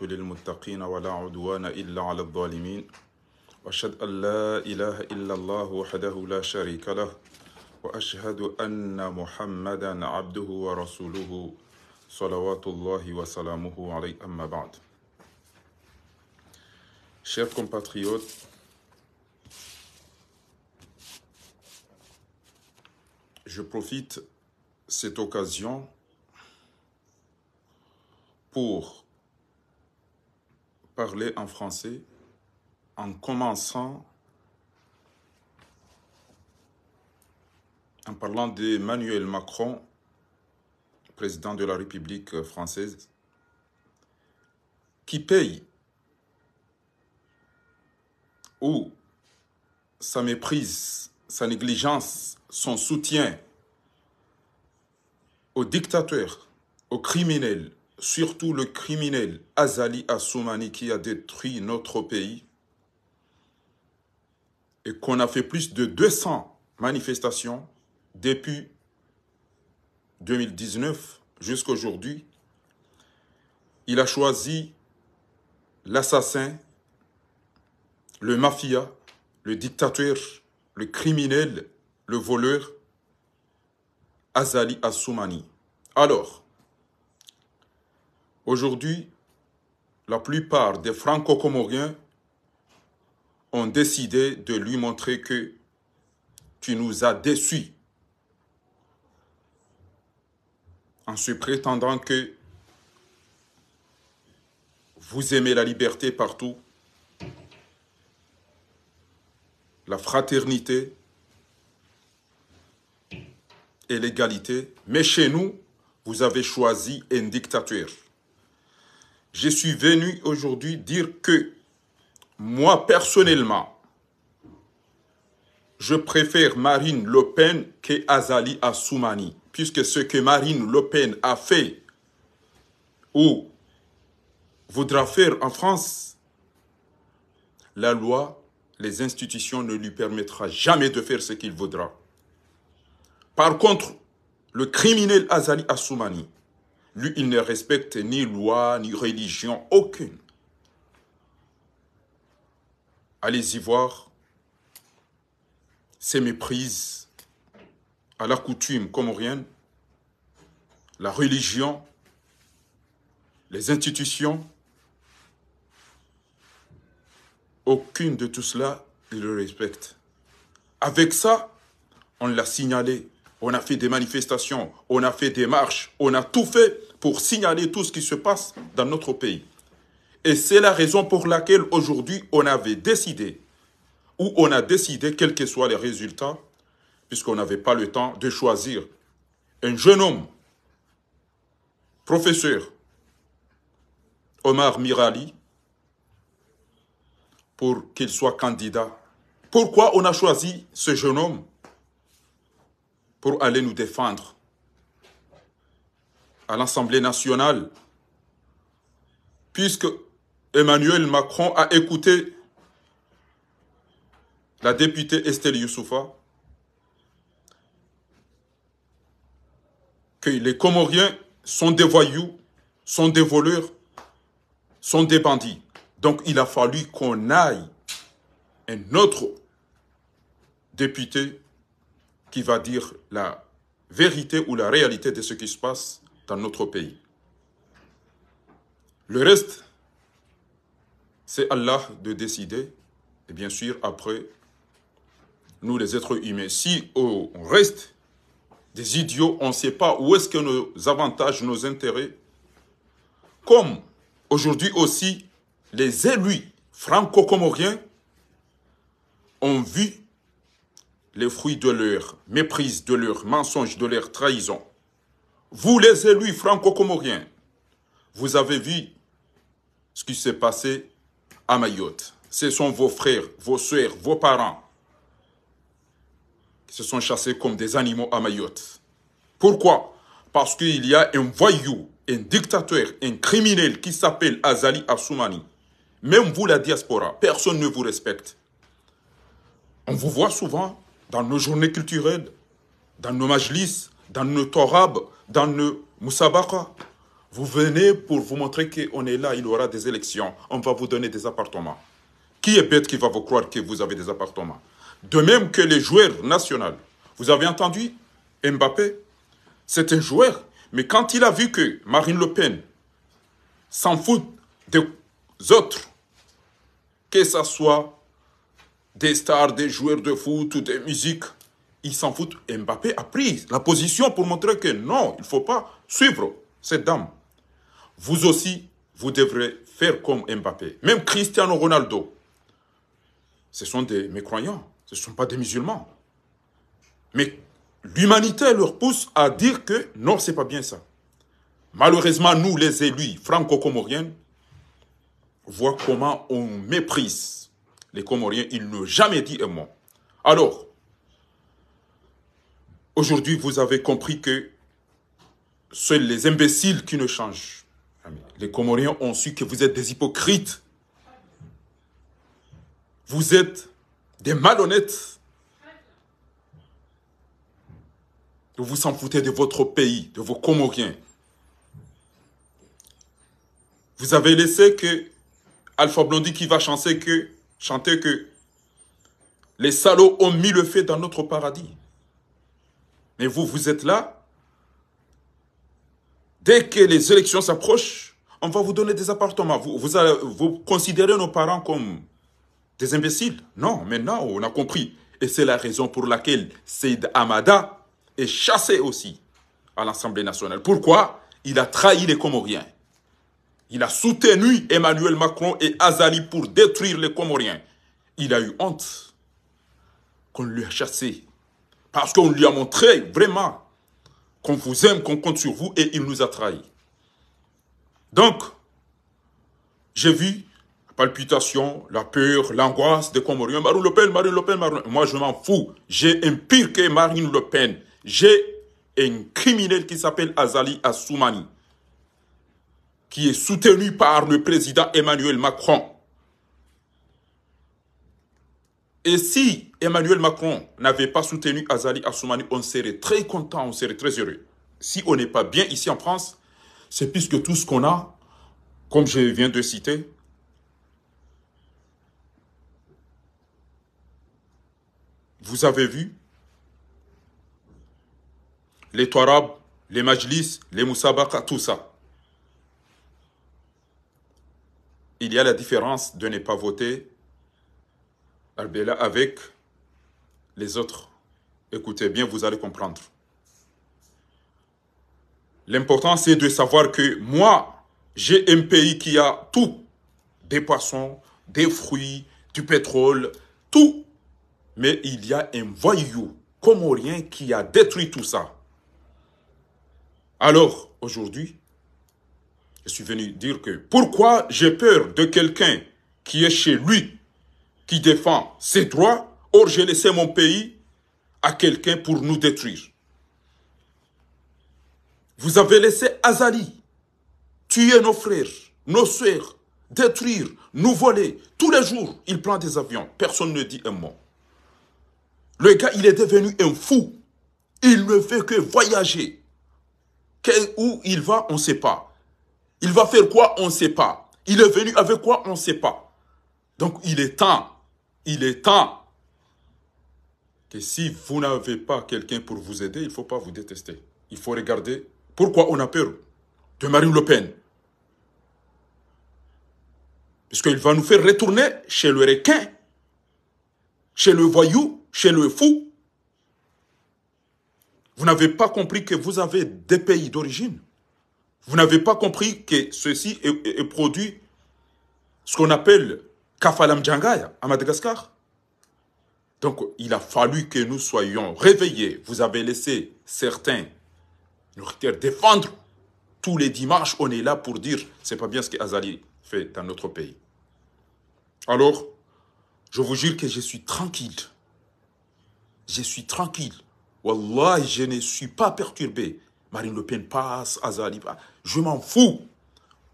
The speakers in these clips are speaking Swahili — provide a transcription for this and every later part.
للمتقين ولا عدوان إلا على الظالمين وأشهد أن لا إله إلا الله وحده لا شريك له وأشهد أن محمدا عبده ورسوله صلوات الله وسلامه عليه أما بعد Chers compatriotes, je profite cette occasion pour parler en français en commençant en parlant d'Emmanuel Macron, président de la République française, qui paye ou sa méprise, sa négligence, son soutien aux dictateurs, aux criminels, surtout le criminel Azali Assoumani qui a détruit notre pays et qu'on a fait plus de 200 manifestations depuis 2019 jusqu'à aujourd'hui, il a choisi l'assassin, le mafia, le dictateur, le criminel, le voleur, Azali Assoumani. Alors, Aujourd'hui, la plupart des franco-comoriens ont décidé de lui montrer que tu nous as déçus en se prétendant que vous aimez la liberté partout, la fraternité et l'égalité, mais chez nous, vous avez choisi une dictature je suis venu aujourd'hui dire que moi personnellement, je préfère Marine Le Pen que Azali Assoumani, puisque ce que Marine Le Pen a fait ou voudra faire en France, la loi, les institutions ne lui permettra jamais de faire ce qu'il voudra. Par contre, le criminel Azali Assoumani, lui, il ne respecte ni loi, ni religion, aucune. Allez-y voir ces méprises à la coutume comorienne, la religion, les institutions. Aucune de tout cela, il le respecte. Avec ça, on l'a signalé, on a fait des manifestations, on a fait des marches, on a tout fait pour signaler tout ce qui se passe dans notre pays. Et c'est la raison pour laquelle aujourd'hui on avait décidé, ou on a décidé, quels que soient les résultats, puisqu'on n'avait pas le temps de choisir un jeune homme, professeur Omar Mirali, pour qu'il soit candidat. Pourquoi on a choisi ce jeune homme pour aller nous défendre à l'Assemblée nationale, puisque Emmanuel Macron a écouté la députée Estelle Youssoufa, que les Comoriens sont des voyous, sont des voleurs, sont des bandits. Donc il a fallu qu'on aille un autre député qui va dire la vérité ou la réalité de ce qui se passe dans notre pays. Le reste, c'est Allah de décider, et bien sûr, après, nous les êtres humains, si on reste des idiots, on ne sait pas où est-ce que nos avantages, nos intérêts, comme aujourd'hui aussi, les élus franco-comoriens ont vu les fruits de leur méprise, de leur mensonge, de leur trahison. Vous les élus franco-comoriens, vous avez vu ce qui s'est passé à Mayotte. Ce sont vos frères, vos soeurs, vos parents qui se sont chassés comme des animaux à Mayotte. Pourquoi Parce qu'il y a un voyou, un dictateur, un criminel qui s'appelle Azali Assoumani. Même vous, la diaspora, personne ne vous respecte. On vous voit souvent dans nos journées culturelles, dans nos majlis, dans nos torabes dans le Moussabaka. Vous venez pour vous montrer qu'on est là, il y aura des élections, on va vous donner des appartements. Qui est bête qui va vous croire que vous avez des appartements De même que les joueurs nationaux. Vous avez entendu Mbappé C'est un joueur, mais quand il a vu que Marine Le Pen s'en fout des autres, que ce soit des stars, des joueurs de foot ou des musiques, ils s'en foutent. Mbappé a pris la position pour montrer que non, il ne faut pas suivre cette dame. Vous aussi, vous devrez faire comme Mbappé. Même Cristiano Ronaldo, ce sont des mécroyants, ce ne sont pas des musulmans. Mais l'humanité leur pousse à dire que non, c'est pas bien ça. Malheureusement, nous, les élus franco-comoriens, voient comment on méprise les Comoriens. Ils n'ont jamais dit un mot. Alors, Aujourd'hui, vous avez compris que seuls les imbéciles qui ne changent. Les Comoriens ont su que vous êtes des hypocrites. Vous êtes des malhonnêtes. Vous vous en foutez de votre pays, de vos Comoriens. Vous avez laissé que Alpha Blondie qui va chanter que, chanter que les salauds ont mis le feu dans notre paradis. Mais vous, vous êtes là. Dès que les élections s'approchent, on va vous donner des appartements. Vous, considérez nos parents comme des imbéciles. Non, maintenant, on a compris. Et c'est la raison pour laquelle Seyd Amada est chassé aussi à l'Assemblée nationale. Pourquoi Il a trahi les Comoriens. Il a soutenu Emmanuel Macron et Azali pour détruire les Comoriens. Il a eu honte qu'on lui a chassé parce qu'on lui a montré vraiment qu'on vous aime, qu'on compte sur vous et il nous a trahis. Donc, j'ai vu la palpitation, la peur, l'angoisse des Comoriens. Marine Le Pen, Marine Le Pen, Marine Le Pen. Moi, je m'en fous. J'ai un pire que Marine Le Pen. J'ai un criminel qui s'appelle Azali Assoumani, qui est soutenu par le président Emmanuel Macron. Et si Emmanuel Macron n'avait pas soutenu Azali Assoumani, on serait très content, on serait très heureux. Si on n'est pas bien ici en France, c'est puisque tout ce qu'on a, comme je viens de citer, vous avez vu les Touarabs, les Majlis, les Moussabaka, tout ça. Il y a la différence de ne pas voter Al-Bela avec les autres. Écoutez bien, vous allez comprendre. L'important, c'est de savoir que moi, j'ai un pays qui a tout. Des poissons, des fruits, du pétrole, tout. Mais il y a un voyou comorien qui a détruit tout ça. Alors, aujourd'hui, je suis venu dire que pourquoi j'ai peur de quelqu'un qui est chez lui, qui défend ses droits, Or, j'ai laissé mon pays à quelqu'un pour nous détruire. Vous avez laissé Azali tuer nos frères, nos sœurs, détruire, nous voler. Tous les jours, il prend des avions. Personne ne dit un mot. Le gars, il est devenu un fou. Il ne fait que voyager. où il va, on ne sait pas. Il va faire quoi, on ne sait pas. Il est venu avec quoi, on ne sait pas. Donc, il est temps. Il est temps et si vous n'avez pas quelqu'un pour vous aider, il ne faut pas vous détester. Il faut regarder pourquoi on a peur de Marine Le Pen. Parce Puisqu'il va nous faire retourner chez le requin, chez le voyou, chez le fou. Vous n'avez pas compris que vous avez des pays d'origine. Vous n'avez pas compris que ceci est, produit, ce qu'on appelle Kafalam Djangaya à Madagascar. Donc, il a fallu que nous soyons réveillés. Vous avez laissé certains défendre. Tous les dimanches, on est là pour dire c'est pas bien ce que Azali fait dans notre pays. Alors, je vous jure que je suis tranquille. Je suis tranquille. Wallah, je ne suis pas perturbé. Marine Le Pen passe, Azali passe. Je m'en fous.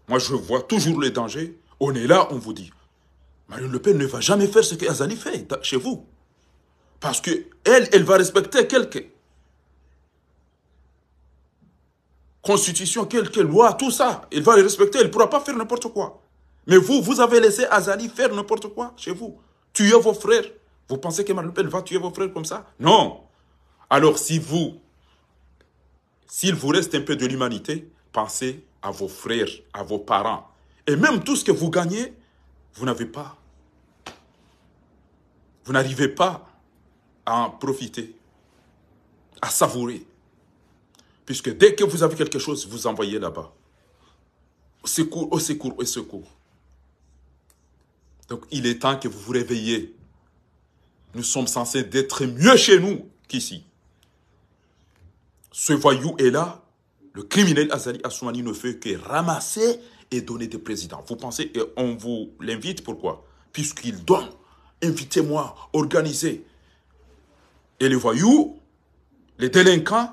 Moi, je vois toujours les dangers. On est là, on vous dit. Marine Le Pen ne va jamais faire ce que Azali fait chez vous. Parce qu'elle, elle, va respecter quelques constitutions, quelques lois, tout ça. Elle va les respecter, elle ne pourra pas faire n'importe quoi. Mais vous, vous avez laissé Azali faire n'importe quoi chez vous. Tuer vos frères. Vous pensez que va tuer vos frères comme ça Non. Alors si vous, s'il vous reste un peu de l'humanité, pensez à vos frères, à vos parents. Et même tout ce que vous gagnez, vous n'avez pas. Vous n'arrivez pas à en profiter, à savourer. Puisque dès que vous avez quelque chose, vous envoyez là-bas. Au secours, au secours, au secours. Donc il est temps que vous vous réveillez. Nous sommes censés être mieux chez nous qu'ici. Ce voyou est là. Le criminel Azali Assoumani ne fait que ramasser et donner des présidents. Vous pensez et on vous l'invite Pourquoi Puisqu'il donne. Invitez-moi, organisez. Et les voyous, les délinquants,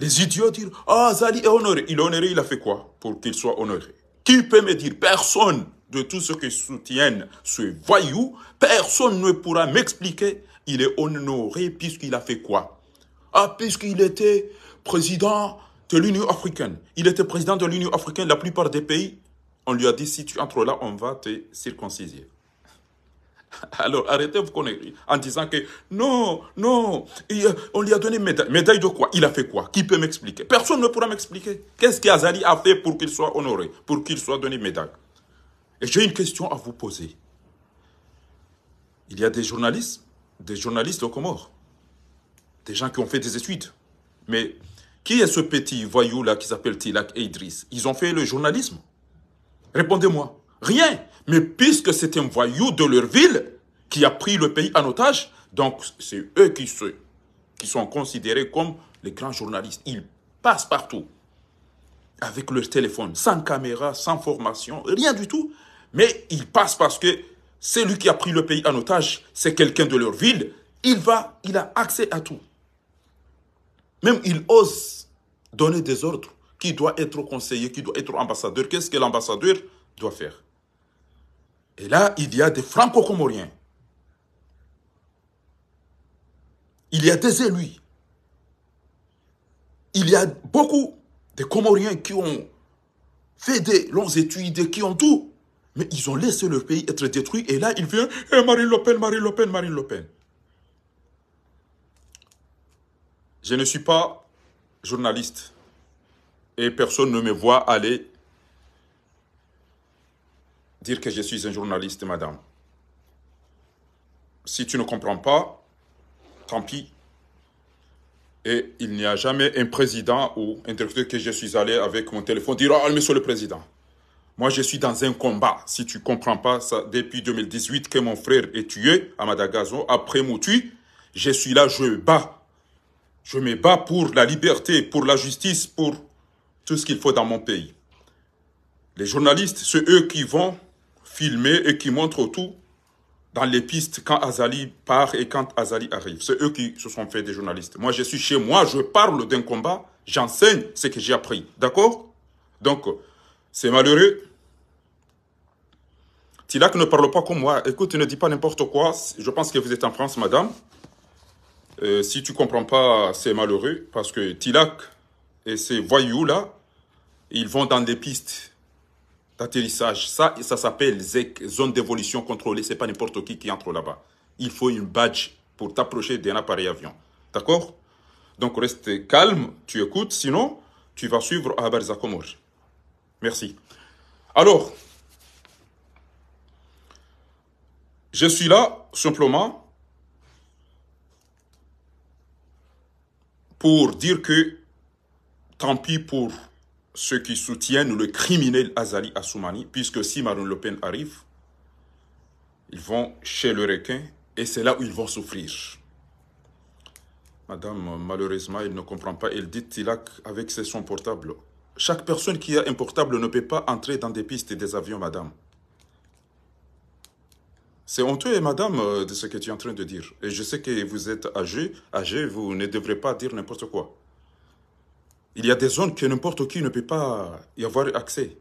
les idiots disent Ah, Zali est honoré. Il est honoré, il a fait quoi pour qu'il soit honoré Qui peut me dire Personne de tous ceux qui soutiennent ce voyou, personne ne pourra m'expliquer. Il est honoré puisqu'il a fait quoi Ah, puisqu'il était président de l'Union africaine. Il était président de l'Union africaine. La plupart des pays, on lui a dit si tu entres là, on va te circonciser. Alors arrêtez vous en disant que non, non, on lui a donné médaille. Médaille de quoi Il a fait quoi Qui peut m'expliquer Personne ne pourra m'expliquer. Qu'est-ce qu'Azali a fait pour qu'il soit honoré, pour qu'il soit donné médaille Et j'ai une question à vous poser. Il y a des journalistes, des journalistes au Comores, des gens qui ont fait des études. Mais qui est ce petit voyou-là qui s'appelle Tilak et Ils ont fait le journalisme Répondez-moi. Rien mais puisque c'est un voyou de leur ville qui a pris le pays en otage, donc c'est eux qui, qui sont considérés comme les grands journalistes. Ils passent partout avec leur téléphone, sans caméra, sans formation, rien du tout. Mais ils passent parce que celui qui a pris le pays en otage, c'est quelqu'un de leur ville. Il va, il a accès à tout. Même il ose donner des ordres qui doit être conseiller, qui doit être ambassadeur. Qu'est-ce que l'ambassadeur doit faire et là, il y a des franco-comoriens. Il y a des élus. Il y a beaucoup de Comoriens qui ont fait des longues études, qui ont tout. Mais ils ont laissé leur pays être détruit. Et là, il vient eh, Marine Le Pen, Marine Le Pen, Marine Le Pen. Je ne suis pas journaliste. Et personne ne me voit aller dire que je suis un journaliste, madame. Si tu ne comprends pas, tant pis. Et il n'y a jamais un président ou un directeur que je suis allé avec mon téléphone dire oh, monsieur le président, moi je suis dans un combat. Si tu ne comprends pas ça, depuis 2018 que mon frère est tué à Madagascar, après mon tué, je suis là, je bats. Je me bats pour la liberté, pour la justice, pour tout ce qu'il faut dans mon pays. Les journalistes, c'est eux qui vont Filmé et qui montre tout dans les pistes quand Azali part et quand Azali arrive. C'est eux qui se sont fait des journalistes. Moi, je suis chez moi, je parle d'un combat, j'enseigne ce que j'ai appris. D'accord Donc, c'est malheureux. Tilak ne parle pas comme moi. Écoute, ne dis pas n'importe quoi. Je pense que vous êtes en France, madame. Euh, si tu comprends pas, c'est malheureux. Parce que Tilak et ses voyous-là, ils vont dans des pistes d'atterrissage. Ça, ça s'appelle ZEC, zone d'évolution contrôlée. Ce n'est pas n'importe qui qui entre là-bas. Il faut une badge pour t'approcher d'un appareil avion. D'accord Donc, reste calme, tu écoutes. Sinon, tu vas suivre Abar Zakomor. Merci. Alors, je suis là simplement pour dire que tant pis pour ceux qui soutiennent le criminel Azali Assoumani, puisque si Marine Le Pen arrive, ils vont chez le requin et c'est là où ils vont souffrir. Madame, malheureusement, il ne comprend pas. Il dit a avec ses son portables. Chaque personne qui a un portable ne peut pas entrer dans des pistes et des avions, madame. C'est honteux, madame, de ce que tu es en train de dire. Et je sais que vous êtes âgé, âgé, vous ne devrez pas dire n'importe quoi. Il y a des zones que n'importe qui ne peut pas y avoir accès.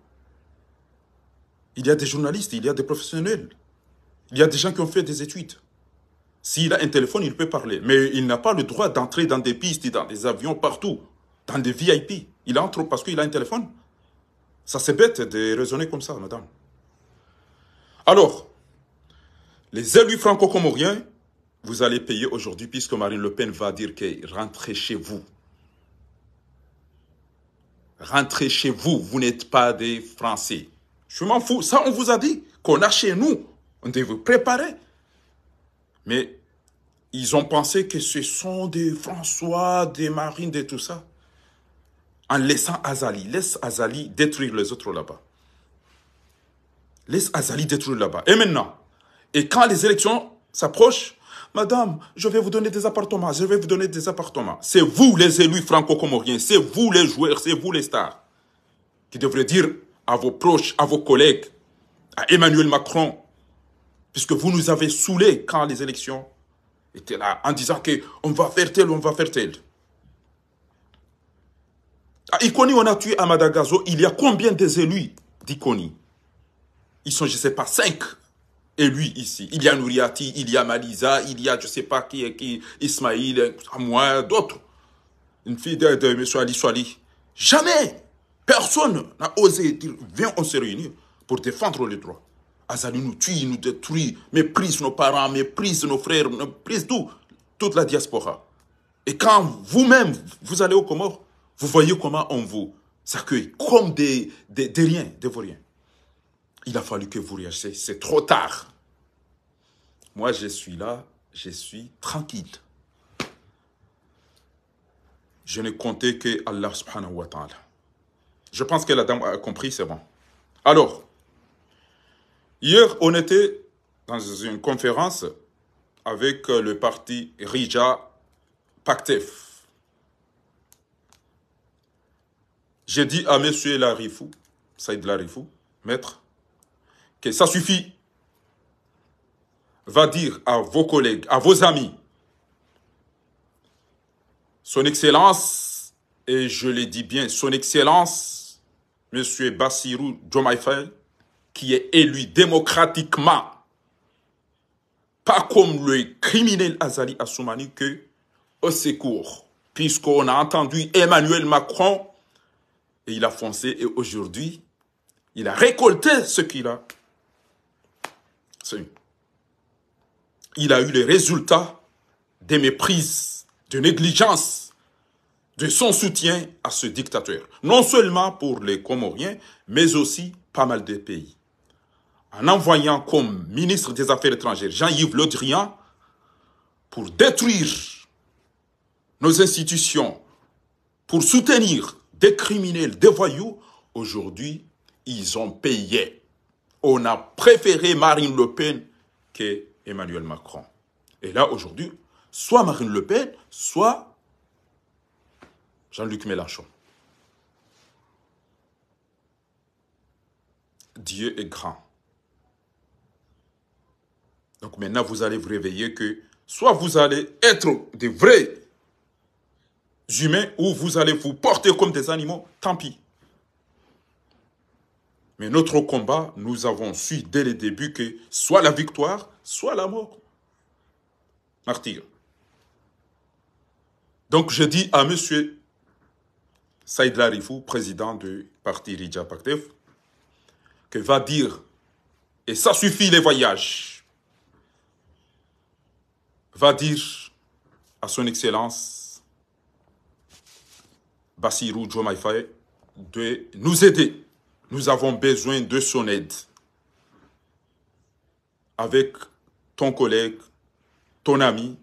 Il y a des journalistes, il y a des professionnels. Il y a des gens qui ont fait des études. S'il a un téléphone, il peut parler. Mais il n'a pas le droit d'entrer dans des pistes, dans des avions, partout, dans des VIP. Il entre parce qu'il a un téléphone. Ça, c'est bête de raisonner comme ça, madame. Alors, les élus franco-comoriens, vous allez payer aujourd'hui puisque Marine Le Pen va dire qu'elle rentre chez vous rentrez chez vous, vous n'êtes pas des Français. Je m'en fous, ça on vous a dit qu'on a chez nous, on devait vous préparer. Mais ils ont pensé que ce sont des François, des Marines, de tout ça. En laissant Azali, laisse Azali détruire les autres là-bas. Laisse Azali détruire là-bas. Et maintenant, et quand les élections s'approchent, Madame, je vais vous donner des appartements, je vais vous donner des appartements. C'est vous les élus franco-comoriens, c'est vous les joueurs, c'est vous les stars qui devrez dire à vos proches, à vos collègues, à Emmanuel Macron, puisque vous nous avez saoulés quand les élections étaient là, en disant qu'on va faire tel, on va faire tel. À Iconi, on a tué à Madagascar. il y a combien des élus d'Iconi Ils sont, je ne sais pas, cinq et lui ici, il y a Nouriati, il y a Maliza, il y a je sais pas qui est qui, Ismaïl, moi, d'autres. Une fille de, de M. Ali Jamais personne n'a osé dire, viens, on se réunit pour défendre les droits. Azali nous tue, nous détruit, méprise nos parents, méprise nos frères, méprise tout, toute la diaspora. Et quand vous-même, vous allez au Comores, vous voyez comment on vous accueille, comme des, des, des riens, des vauriens. Il a fallu que vous réagissiez, c'est trop tard. Moi, je suis là, je suis tranquille. Je ne comptais que Allah subhanahu wa ta'ala. Je pense que la dame a compris, c'est bon. Alors, hier, on était dans une conférence avec le parti Rija Paktef. J'ai dit à M. Larifou, Saïd Larifou, maître, que ça suffit va dire à vos collègues, à vos amis, son Excellence, et je le dis bien, Son Excellence, M. Bassirou Diomaye qui est élu démocratiquement, pas comme le criminel Azali Assoumani, que au secours, puisqu'on a entendu Emmanuel Macron, et il a foncé, et aujourd'hui, il a récolté ce qu'il a. C'est il a eu les résultats des méprises, de négligence, de son soutien à ce dictateur. Non seulement pour les Comoriens, mais aussi pas mal de pays. En envoyant comme ministre des Affaires étrangères Jean-Yves Le Drian pour détruire nos institutions, pour soutenir des criminels, des voyous, aujourd'hui, ils ont payé. On a préféré Marine Le Pen que Emmanuel Macron. Et là, aujourd'hui, soit Marine Le Pen, soit Jean-Luc Mélenchon. Dieu est grand. Donc maintenant, vous allez vous réveiller que soit vous allez être des vrais humains ou vous allez vous porter comme des animaux, tant pis. Mais notre combat, nous avons su dès le début que soit la victoire, soit la mort. Martyr. Donc je dis à monsieur Saïd Larifou, président du parti Ridja Paktev, que va dire, et ça suffit les voyages, va dire à son excellence Bassirou Diomaye de nous aider nous avons besoin de son aide. Avec ton collègue, ton ami,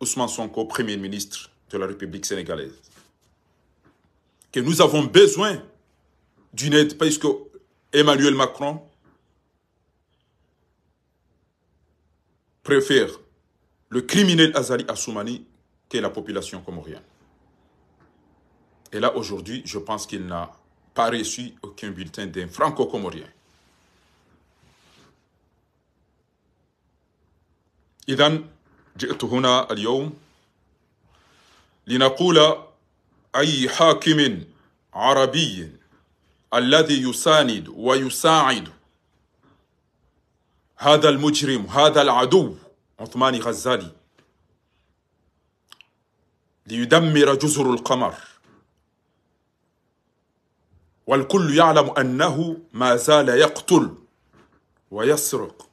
Ousmane Sonko, Premier ministre de la République sénégalaise. Que nous avons besoin d'une aide parce que Emmanuel Macron préfère le criminel Azali Assoumani que la population comorienne. Et là, aujourd'hui, je pense qu'il n'a pas reçu aucun bulletin d'un franco-comorien. إذا جئت هنا اليوم لنقول أي حاكم عربي الذي يساند ويساعد هذا المجرم هذا العدو عثمان غزالي ليدمر جزر القمر والكل يعلم أنه ما زال يقتل ويسرق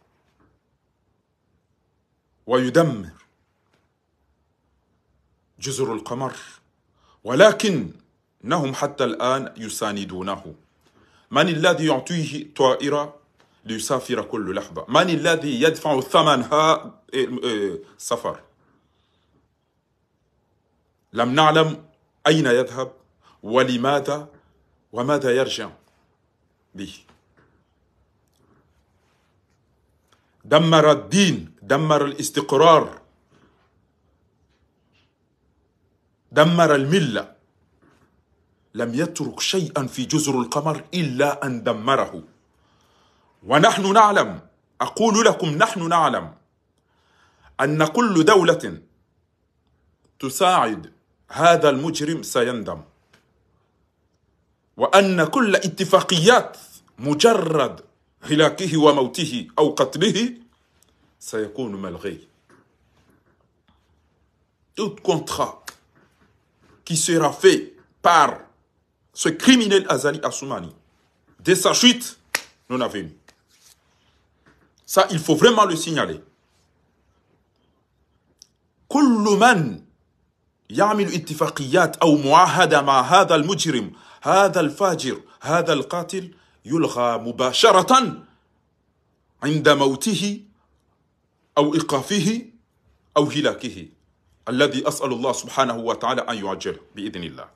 ويدمر جزر القمر ولكنهم حتى الآن يساندونه من الذي يعطيه طائرة ليسافر كل لحظة من الذي يدفع ثمن السفر إيه، إيه، لم نعلم أين يذهب ولماذا وماذا يرجع به دمر الدين دمر الاستقرار دمر المله لم يترك شيئا في جزر القمر الا ان دمره ونحن نعلم اقول لكم نحن نعلم ان كل دوله تساعد هذا المجرم سيندم وأن كل اتفاقيات مجرد هلاكه وموته أو قتله سيكون ملغي tout contrat qui sera fait par ce criminel Azali Assoumani dès sa chute nous n'avons eu Ça, il faut vraiment le signaler. كل من يعمل اتفاقيات أو معاهدة مع هذا المجرم هذا الفاجر هذا القاتل يلغى مباشرة عند موته أو إيقافه أو هلاكه الذي أسأل الله سبحانه وتعالى أن يعجله بإذن الله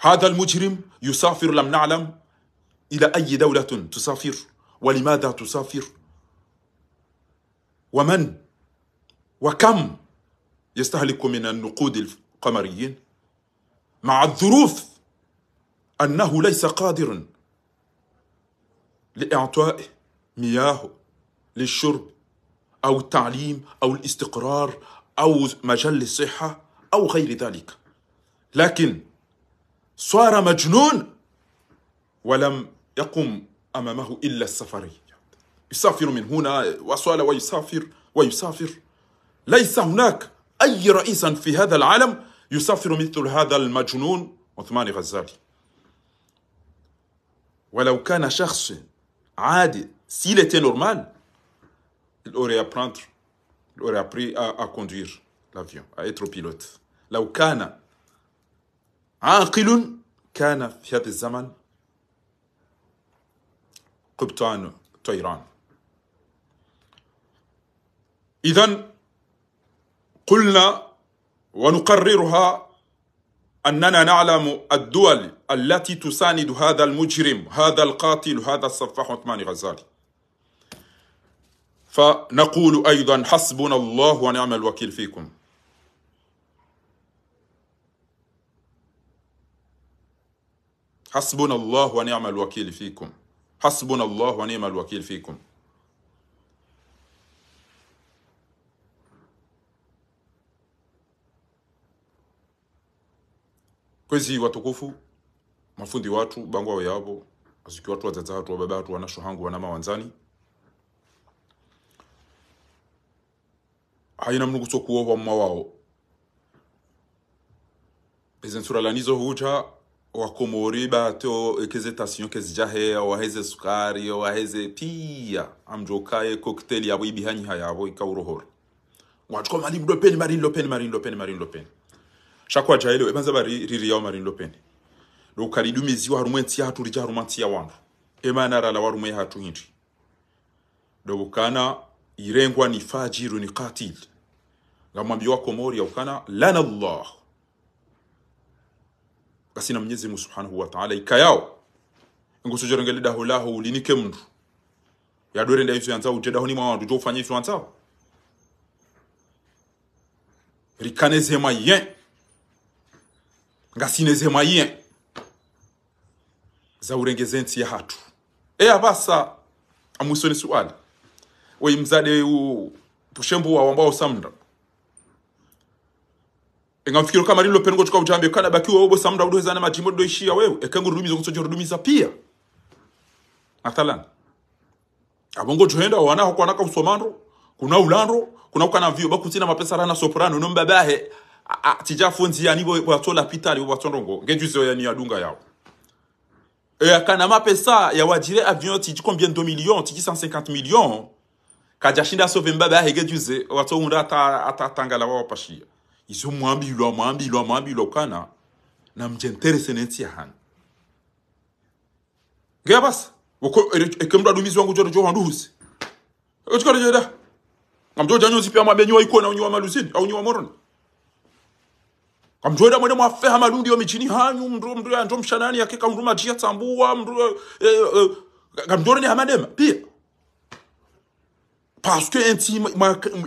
هذا المجرم يسافر لم نعلم إلى أي دولة تسافر ولماذا تسافر ومن وكم يستهلك من النقود القمريين مع الظروف أنه ليس قادر لإعطائه مياه للشرب أو التعليم أو الاستقرار أو مجال الصحة أو غير ذلك لكن صار مجنون ولم يقم أمامه إلا السفري يسافر من هنا وصال ويسافر ويسافر ليس هناك أي رئيس في هذا العالم يسافر مثل هذا المجنون عثمان غزالي ولو كان شخص عادي s'il était normal il aurait apprendre il aurait appris à, à conduire l'avion à être pilote لو كان عاقل كان في هذا الزمن قبطان طيران إذا قلنا ونقررها أننا نعلم الدول التي تساند هذا المجرم هذا القاتل هذا الصفاح عثمان غزالي فنقول أيضا حسبنا الله ونعم الوكيل فيكم حسبنا الله ونعم الوكيل فيكم حسبنا الله ونعم الوكيل فيكم kwezi watukufu mafundi watu bangwa wayapo aziki watu wazaza watu wababa watu wanasho hangu wanama wanzani haina mnugu mndu kusokuwa wamma wao ezensuralanizo hucha wakomori bato ekezetation kezijahe waheze sukari waheze pia amjokaye cocktail yabo ibihanyi hayabo ikaurohora ngwachko mali mdopeni mari lopeni mari lopeni mari lopeni shakwa jaelewe banza bari riri yao marin lopeni lokaridumi wa harumwe ntia hatu rija harumwe e ya wandu emana rala warume hatu hindi dobukana irengwa ni fajiru ni qatil ngamwambia wako mori ukana lana Allah kasina Mwenyezi Mungu Subhanahu wa Ta'ala ikayao ngusujerengele daho laho ulinike mndu dore nda hivyo yanzao uje honi mawandu jofanyi jo ufanye hivyo yanzao rikaneze mayen ngasineze za zawurengeze nsi hatu eya vasa amwisoni suwali we mzade u pushembu wa wambao samda engamfikiro kama rilo pengo chuka utambe kana bakiwa obo samda udohezana majimbo doishia wewe ekengu rudumiza jorudumi za pia mathalan abongo johenda wanaho naka usomando kuna ulando kuna ukana vyo bakutina mapesa rana soprano nombabahe Ah, ah, tichafunziyani ivo watsola pitali ivo watsondongo ngenjuzo yani yadunga yawo e, kana mapesa ya wajire avion tichi combien de millions tichi 150 millions kajashinda sove mbabe ahegejuze watsounda atatangala wawapashia izo mwambilwa mwambilwa mwambilwa kana na mjenterese nenti yahani ngeya basa ekemdu adumizi wangu jodo jowanduhuze ekikatojoda ngamjojanyozi pia mabenyiwa ikona unyiwa malusini au nyiwa moroni amdroida mwene mwafeha malundi yo michini hanyu mndro mndro ando mshanani yake kamndro matia tsambua mndro kamndro eh, eh, eh, ni hamadema pia parce que enti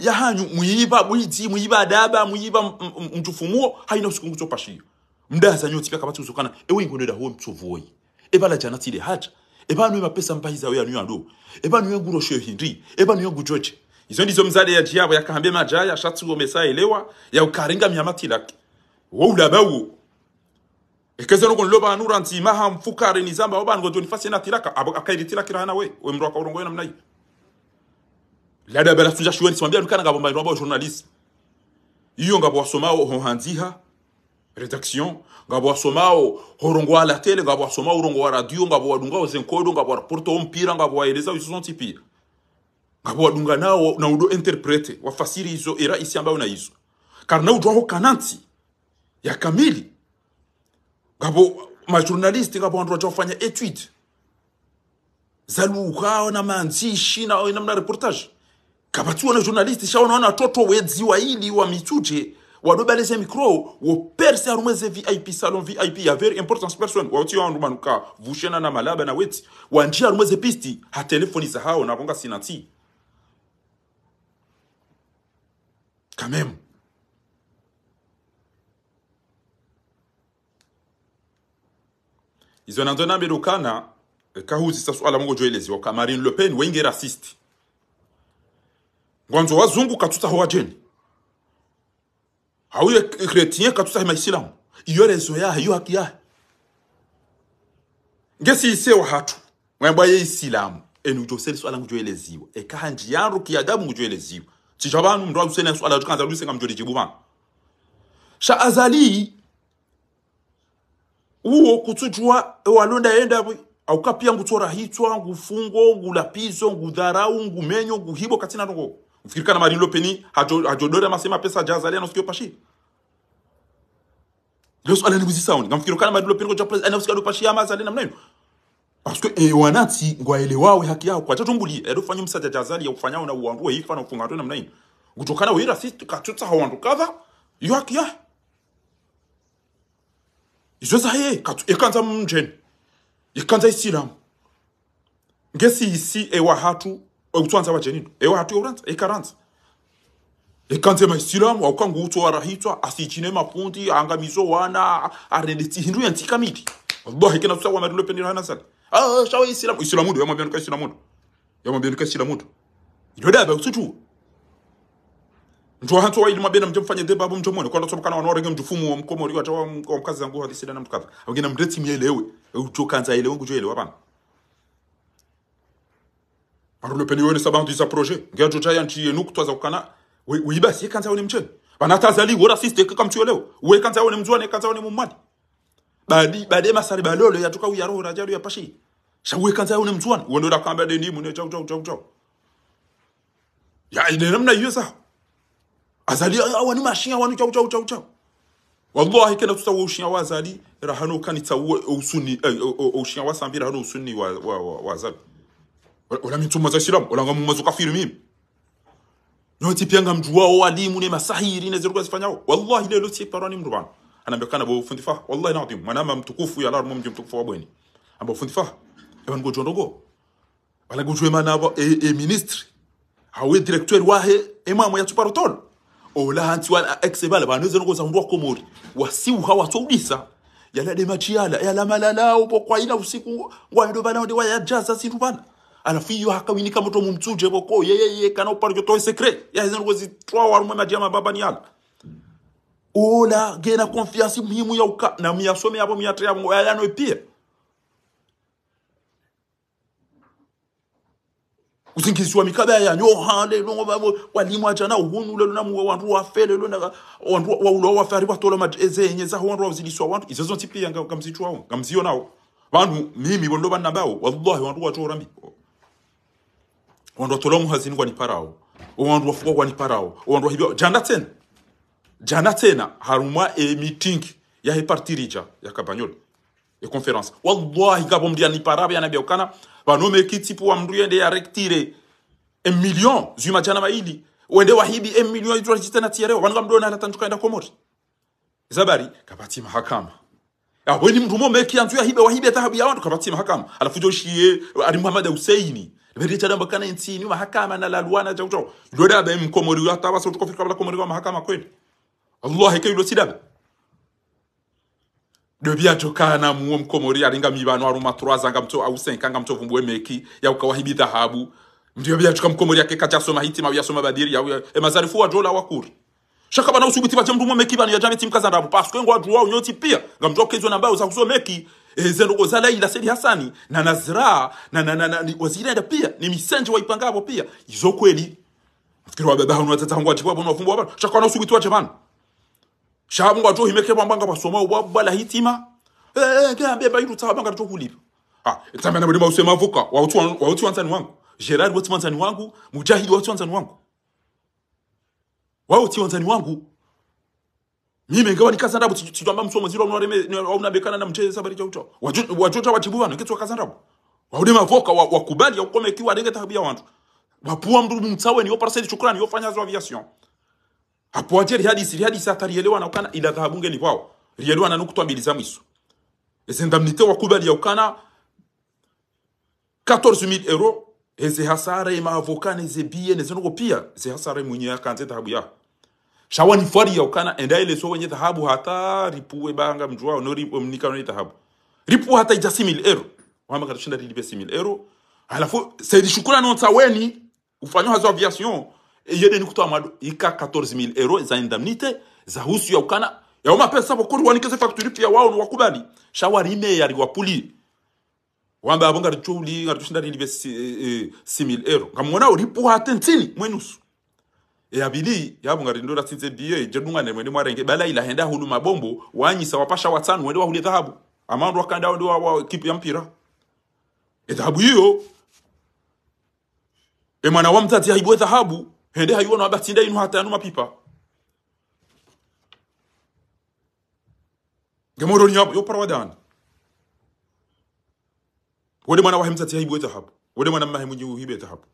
ya hanyu muyiba bwiti muyiba daba muyiba mtufumuo haina siku ngucho pashiyo mdaza nyoti pia kabatu usokana ewe ngoneda ho mtsovoi ebala jana tile hacha ebanu mapesa mbahiza we anu ando ebanu nguro sho hindri ebanu yangu joche izo ndizo mzale ya jiabo yakahambia majaya shatsuo mesa elewa ya ukaringa miamati lake wowula bawo ekezeno gonlo banura nzima ha mfukare nizamba abo bango joni fasena tiraka abo akairi tirakira hana we we mroka urongo namna la da bela sunja shuweni simambia nukana ngabo mbairo abo journalist iyo ngabo wasomao honhanziha redaction ngabo wasomao horongo ala tele ngabo wasomao urongo wa radio ngabo wadungao zenkodo ngabo raporto ompira ngabo waeleza wizo pia ngabo wadunga nao na udo interprete wa fasiri hizo era isi ambayo na hizo karna udwaho kananti ya kamili ngabo majournaliste andro cha fanya etude za lugha na maanzishi na mna reportage tu na journaliste sha na toto wedzi ili wa mituje wadobaleze micro woperse arumeze vip salon vip ya very important person wa wautiwa wandumanuka vushena na malaba na weti wanjia arumeze pisti ha telefoni za hao na konga sinati quand izo na ndona mbero kana eh, kahuzi sa swala mungo joelezi waka Marine Le Pen wengi raciste ngwanzo wazungu katuta hawa jeni hauye kretien katuta hima isilamu iyo rezo ya iyo haki ya ngesi ise wa hatu mwemba ye isilamu enu joseli swala mungo joeleziwa ekaha njiyanru kiyadabu mungo wa chijabanu mdwa lusene swala jukanza lusenga mjoli jibuban sha azali uo kutujua walonda yenda auka pia ngutsora hitwa ngufungo ngulapizo ngudharau ngumenyo nguhibo katina ndongo mfikirika na Marine Le Pen hajodore masema pesa jaza na nasikio pashi Yesu swala ni sauni ngamfikirika na Marine Le Pen kwa president ana do pashi ama zalena mnayo parce que eh, wanati ngwaelewawe haki yao kwa tatu mbuli edo fanyo msaja jazali ya ufanyao na uandue hifa na ufungatwe namna hii kutokana wewe racist katutsa hawandu yo haki yao izozaye ekanza mumjeni ikanza e isilamu e ngesiisi ewahatu ekutwanza bajenino ewahatu euranza ekaranza ekanze maisilamu aukangu utso warahitswa asichine mafundi angamizo wana arendetsi hindu yantsika miti wallahi kena tusa wana tulopendera hana sala ah shawe isilamu isilamu ndo yamwambia nuka isilamu ndo yamwambia nuka isilamu ndo ndo daba kutsutu nto hantu waili mabena mje mfanye deba abo mje mwone kwanda kana wana warenge mjufumu wa mkomo liwa tawa wa mkazi zangu hadi sida na mtu kadha abagina mdeti mielewe ucho kanza ile wangu jele wapana le peni wone sabantu isa projet ngejo taya nchi yenu ukana. kukana uibasi kanza wone Bana tazali wora siste kaka mchuelewa uwe kanza wone mzwane kanza wone mumwadi badi badi masari balolo yatuka uyaro rajalo ya pashi shawe kanza wone mzwane wone rakamba dendi mune chau chau chau chau ya ile namna hiyo sawa azali awanu ah, ah, mashinga awanu chau chau chau chau wallahi kena tutawo ushinga wa azali rahano kanitsa eh, usuni eh, eh, ushinga wa sambi rahano usuni wa wa wa azali wala mituma za silam wala ngamu mazuka firu mimi nyoti pianga mjuwao walimu ne masahiri na ziruka zifanyao wallahi lelo si parani mrubana anaambia kana bo fundi wallahi na adhim manama mtukufu ya larmu mji mtukufu wa bweni ambao fundi fa ewan gojo ndogo wala gojo emana e, e ministre hawe directeur wahe emamu ya tuparotolo olahansi wala ekse bala banoze nokoza mundu wakomori wasiuha watsoudisa yala demachiala yala malalawo pokwaila usiku ngwaindo bana ndi wayajaza sinthu bana alafu iyo hakawinika moto mumtsuje poko yeyeye kana upalikyo toe secret yahezenkozitrawa rumwe baba ni yala ola ngena confiance muhimu yauka na miyasome yapo miyatreya yanoipia kuzingiziwa mikaba yanyu ohale longo walimu ajana uhunu lelo namuwe wantu wafe lelo na wantu waulo wafe ari watola mazenye za wantu wazidiswa wantu izo zonse pia nga kamzitu wao kamzio nao bantu mimi bondo bao wallahi wantu watora mbi wantu watola muhazini kwa parao wantu wafuka kwa parao wantu wahibia jana tena jana tena harumwa e meeting ya hepartirija ya kabanyoli e conférence wallahi gabo mdiani parabe yanabeukana vanomeki tipu wa mndu yende yarektire un million zuma chana maili wende wahidi un million itwachitana tiarewa vanga mdona hata tukaenda komori zabari kapati mahakama weni mndu momeki anzu yahibe wahibe atahabu ya wandu kapati mahakama alafu joshiye ali muhammad huseini verichadambakana ntini mahakama nalaluana chaucho lodabe mkomori yatawasa utukofika kabla komori wa mahakama Allah wallahi kayulo sidabe devia tokana muwo mkomori alinga mibano aruma mto au senkanga mto vumbwe meki ya ukawahibi dhahabu ndio bia tuka mkomori yake kacha soma hitima ya soma badiri ya emazarifu wa dola wakuri shaka bana usubiti baje mdumo meki bana ya jabe tim kaza ndabu parce que ngwa duwa unyoti pia ngamtoa kezo na za kusoma meki ezendo kozala ila sedi hasani na nazra na na na, na wazira nda pia ni misenje waipanga hapo pia izo kweli fikiri wa baba hunu watatangwa chikwa bono wafumbwa shaka bana usubiti waje bana shabu shabwa to himeke bambanga basoma ubwa la hitima eh, eh, eh be ba yitu tabanga to kulipa ah na bodi usema vuka wa utu wa utu wanzani wangu Gerard wa utu wanzani wangu Mujahid wa utu wanzani wangu wa utu wanzani wangu mimi ngawa nikazanda bu tijamba msomo ziro una unabekana na mcheze sabari cha uto wajota watibwana kitu wakazanda bu waude wa wakubali ya ukome kiwa denge tabia wantu wapuwa mdu mtsawe ni yo parcel shukrani yo fanya zo aviation hapoanje lihadisi lihadisi atalielewa na ukana ila dhahabu ngeli wao rielewa na nukutwa mbili za mwisho ese ndamnite wa kubali ya ukana 14000 euro eze hasare ma avoka ze biye ne nuko pia ese hasara mwenye ya kanze dhahabu ya shawa ni fari ya ukana enda ile so wenye dhahabu hata ripuwe banga mjua no ripuwe mnika no dhahabu ripuwe hata ija 6000 euro wama katushinda lilibe 6000 euro alafu saidi shukura non saweni ufanywa hazo aviation kutoa madu ika 14000 euro za indemnite za husu ya ukana ya uma mapesa bo kuri wanikeze factory pia wao wakubali shawari ine yari wapuli wamba abonga rchuli ngarushinda ni 6000 eh, eh, euro ngamwona ulipo hatentini mwenusu ya bili ya yabunga rindura sinze biye ne mwende mwarenge bala ila henda hulu mabombo wanyisa wapasha watano wende wahule dhahabu amandu wakanda wende wa kipu ya mpira e dhahabu hiyo e mwana wa mtati haibwe dhahabu hende haiwona wabatinda inu hata hatanu mapipa ngemoroni yabo yoparwadana wode mwana wahemza tia hibu weta hapu wode mwana mahemu njiu hibu weta hapu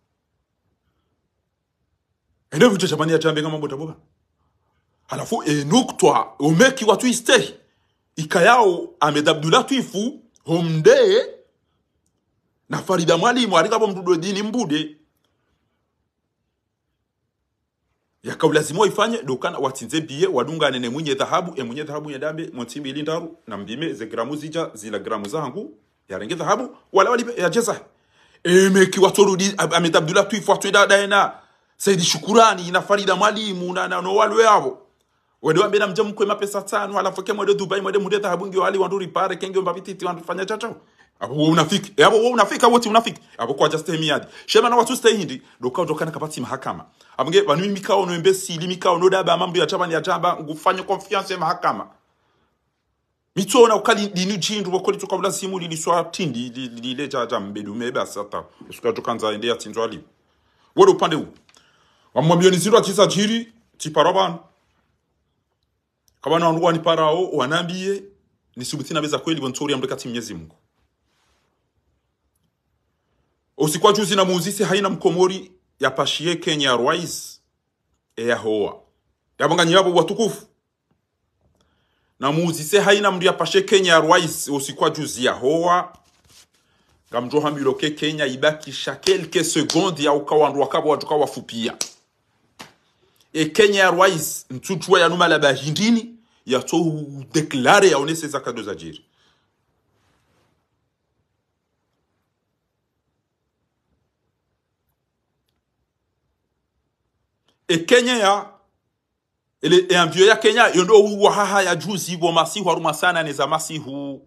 hende vuche chapani ya chambe ngamambo taboba halafu enuktwa eh, omeki watu istehi ikayao amed abdullah twifu homdee na farida mwalimu arikabo mdudo dini mbude yakaulazima ifanye dokana watinze biye wadunga nene mwenye dhahabu e mwenye dhahabu ya dambe mwantimi ili ndaru na mbime ze gramu zija zila gramu za hangu ya yarenge dhahabu wala wali ya jeza e meki watorudi amet abdullah tu ifuatwe daena saidi shukurani ina farida mali muna na no walwe avo wede wambe na mjamu kwe mapesa tano alafu kemwe de dubai mwede mwede dhahabu ngi wali wanduri pare kenge mbavititi wandu fanya chacho abo unafiki abo eh, wo unafika wote unafiki abo kwa just hemiadi shema na watu stay hindi doka doka na kapati mahakama abnge banu mikao no embesi mikao no daba mambo ya chama ni ya atamba ngufanye confiance ya mahakama mitona ukali dinu jindu bokoli tuka bula simu li liliswa tindi li, lileta ta mbedu meba sata suka tukanza tindu tinzwali wodo upande u huu wamwambia ni zindu akisa jiri tiparabana kabana wanuwa ni parao wanambie nisubutina beza kweli bonturi ya mbrekati mnyezi Mungu Usiku wa juzi namuuzise haina mkomori ya pashie Kenya Airways eyahoa yabanganye babo watukufu na namuuzise haina mndu yapashe Kenya Airways usiku wa juzi yahoa ngamjohambiloke Kenya ibakisha kelke segondi ya ukawandu wakabo watu kawafupia e Kenya ya numa mtutwa yanuma ya yato deklare yaoneseza kado za jiri e kenya ya ele e ambio ya kenya yondo uwa haha ya juzi bo masihu aruma sana ni za masihu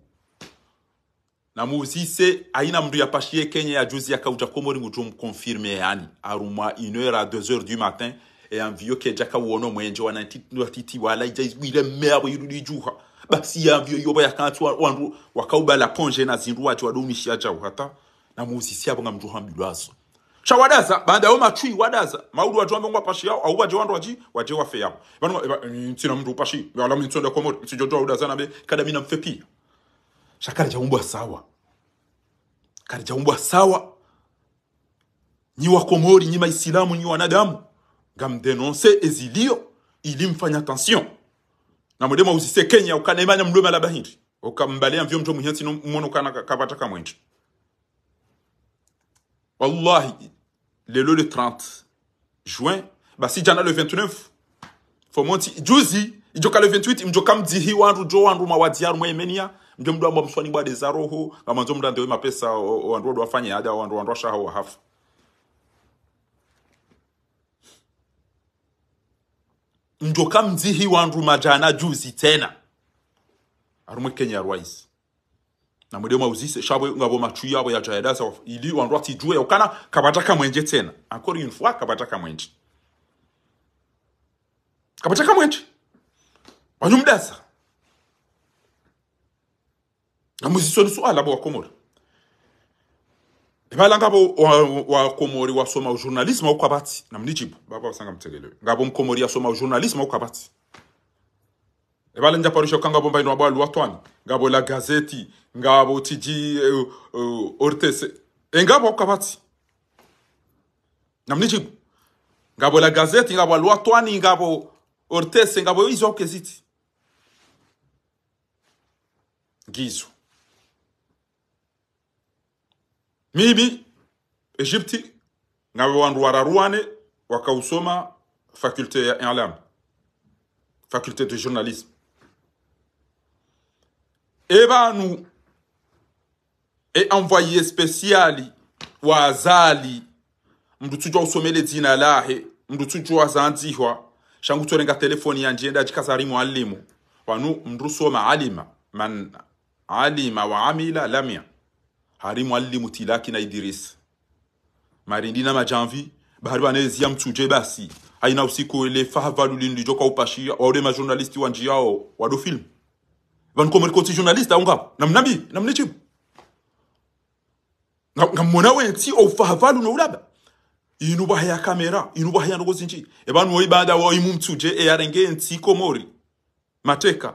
na muzise aina mdu ya pashie kenya ya juzi ya yakauja komori mutu mkonfirme yani aruma 1 à 2 h du matin e ambio ke jaka wono mwenje wa wanatiti wala ijawile meabo juha basi ya ambio yoba ya kantu wa, wa, wandu la ponje na zindu wacho wadumishiaja uhata na muzisi abo ngamjuhambilwazo tsha wadaza ya yo mathui wadaza maudu watu wambe ngwa pashi yao au waje wandu waji waje wa fe yao eh, bano ntsina eh, mtu pashi wala mtsonda kwa moto msijotoa udaza be kada mimi namfepi shakari cha umbwa sawa kari cha umbwa sawa ni wa komori ni maislamu ni wanadamu gam denoncer ezilio ili mfanye attention na mudema usise kenya ukana ukanemanya mdome la bahindi ukambalia mvyo mtu muhensi no mwono kana kapata kamwenti wallahi le le 30 juin basi jana le 29 fomonti juzi ijoka le 28 mjoka mdzihi wandu jo wandu mawadiaru mwaemenia mjo mdu ambao mswani bwa dezaroho ngamanzo mdu andewe mapesa wandu wadu wafanye haja wandu wandu washaha wahafu mjoka mdzihi wandu majana juzi tena arumwe kenya rwise na mwedeo mauzise shabwe ngabo machui yabo ya jayada ili wandwa tijue ukana kabataka mwenje tena encore une kabataka mwenje kabataka mwenje wanyumdasa na muziso ni suala bo wakomori ibala ngabo wakomori wa wasoma ujournalisme ukwabati na mnijibu baba wasanga mtegelewe ngabo mkomori yasoma ujournalisme ukwabati ibala njaparisha kangabo mbaino wabwa luwatwani ngabo la gazeti ngabo Tiji eh, eh, ortese engabo eh, kabati namnijibu ngabo la gazette, ngabo loi twani ngabo ortese ngabo izo Kesiti. gizo Mibi, Egypti ngabo wandu Ruane, wakausoma faculté Faculté l'âme. faculté de journalisme nous. e envoyé spécial wa azali mndu tujwa usomele dzina lahe mndu tujwa azandzihwa shangu torenga telefoni yanje nda chikazari mwalimu wanu mndu soma alima man alima wa amila lamia hari mwalimu tilaki na Idris marindi na majanvi bahari banezia mtuje basi aina usiku ile fahavalu lindijoka upashia waure majournalisti wanjiyao wado film vankomerikoti journalist aungapo namnabi namnichibu ngamona wensi ofahavalu noulaba inubaha ya kamera inubaha ya nogozi nji ebanu woi bada imu mtuje e yarenge nsiko mateka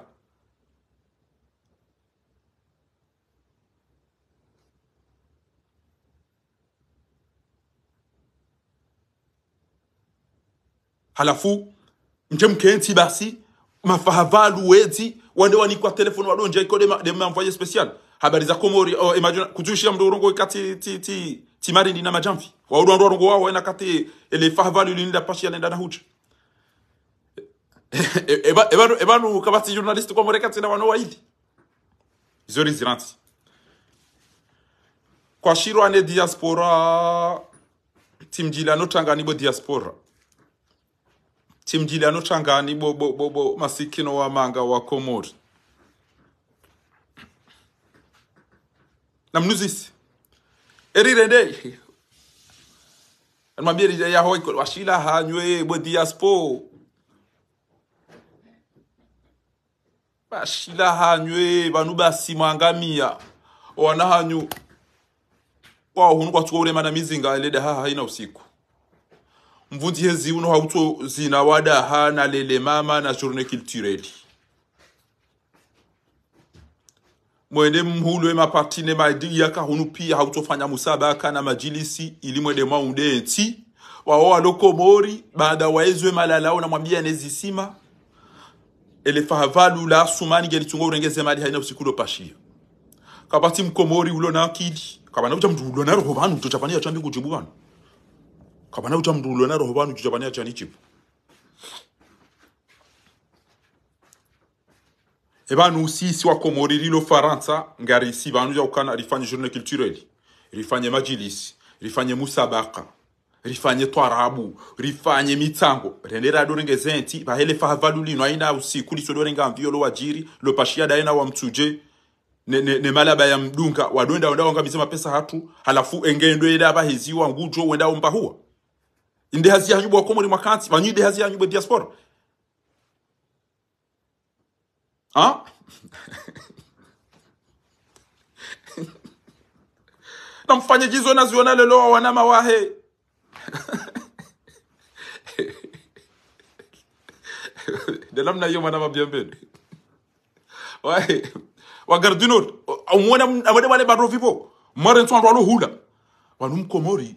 halafu mje mkenti basi mafahavalu wezi wande wanikwa telefoni wadonje ikode demamvoye special habari za komori oh, imagine kujushira mndorongo kati ti ti ti mari ndina majamvi wa urwando rongo wao ina kati ele fahvalu nda pashia nda na huja e, e, eba eba eba kabati journalist kwa Marekani wano wa hivi zori ziranti kwa shiro ane diaspora timjilano tangani bo diaspora timjilano tangani bo bo bo, bo masikino wa manga wa komori namnuzisi erirende animabierija washila washilaha nyweye bwe diaspo bashilaha nyweye banu basimangamiya wana hanyu kwao hunu kwatsuka na mizinga lede haha haina usiku mvunzi hezi unu hautso zina wadaha na lele mama na jurne culturelle mwende mhulu mhulwe mapatine madiri hunu pia hautofanya musabaka na majilisi ili mwende mwaudenti wao mori, baada waezwe malalao na mwambia nezisima Ele fahavalu la sumani geni tungo urengeze mali haina usikulo pashia. kapati mkomori ulo na akili kabana uja mdu ulo na roho tuchapani ya chambi kujibu banu kabana uja mdu ulo na roho tuchapani ya chani chibu. Eh si wa komori lilo faransa ngari ngarisi banu ukana rifanye journée culturelle rifanye majilis rifanye musabaka rifanye twarabu rifanye mitsango rendera dorenge zenti ba hele bahele fahavalu lino aina usiku liso ringa mvio lo wajiri lo pashia daena wa mtuje ne, ne, ne malaba ya mdunga wadonda wadonda wanga misema pesa hatu halafu engendo eda bahiziwa ngujo wenda omba huwa inde hazi yanyu wa komori makansi inde hazi yanyu diaspora Huh? na mfanye mfanyikizo naziona lelo wa wanama wahe delamna hiyo wanama biyambeni. wahe Wagardino. mwana omwona abade bale barofi bo maren swandwalo hula wanumkomori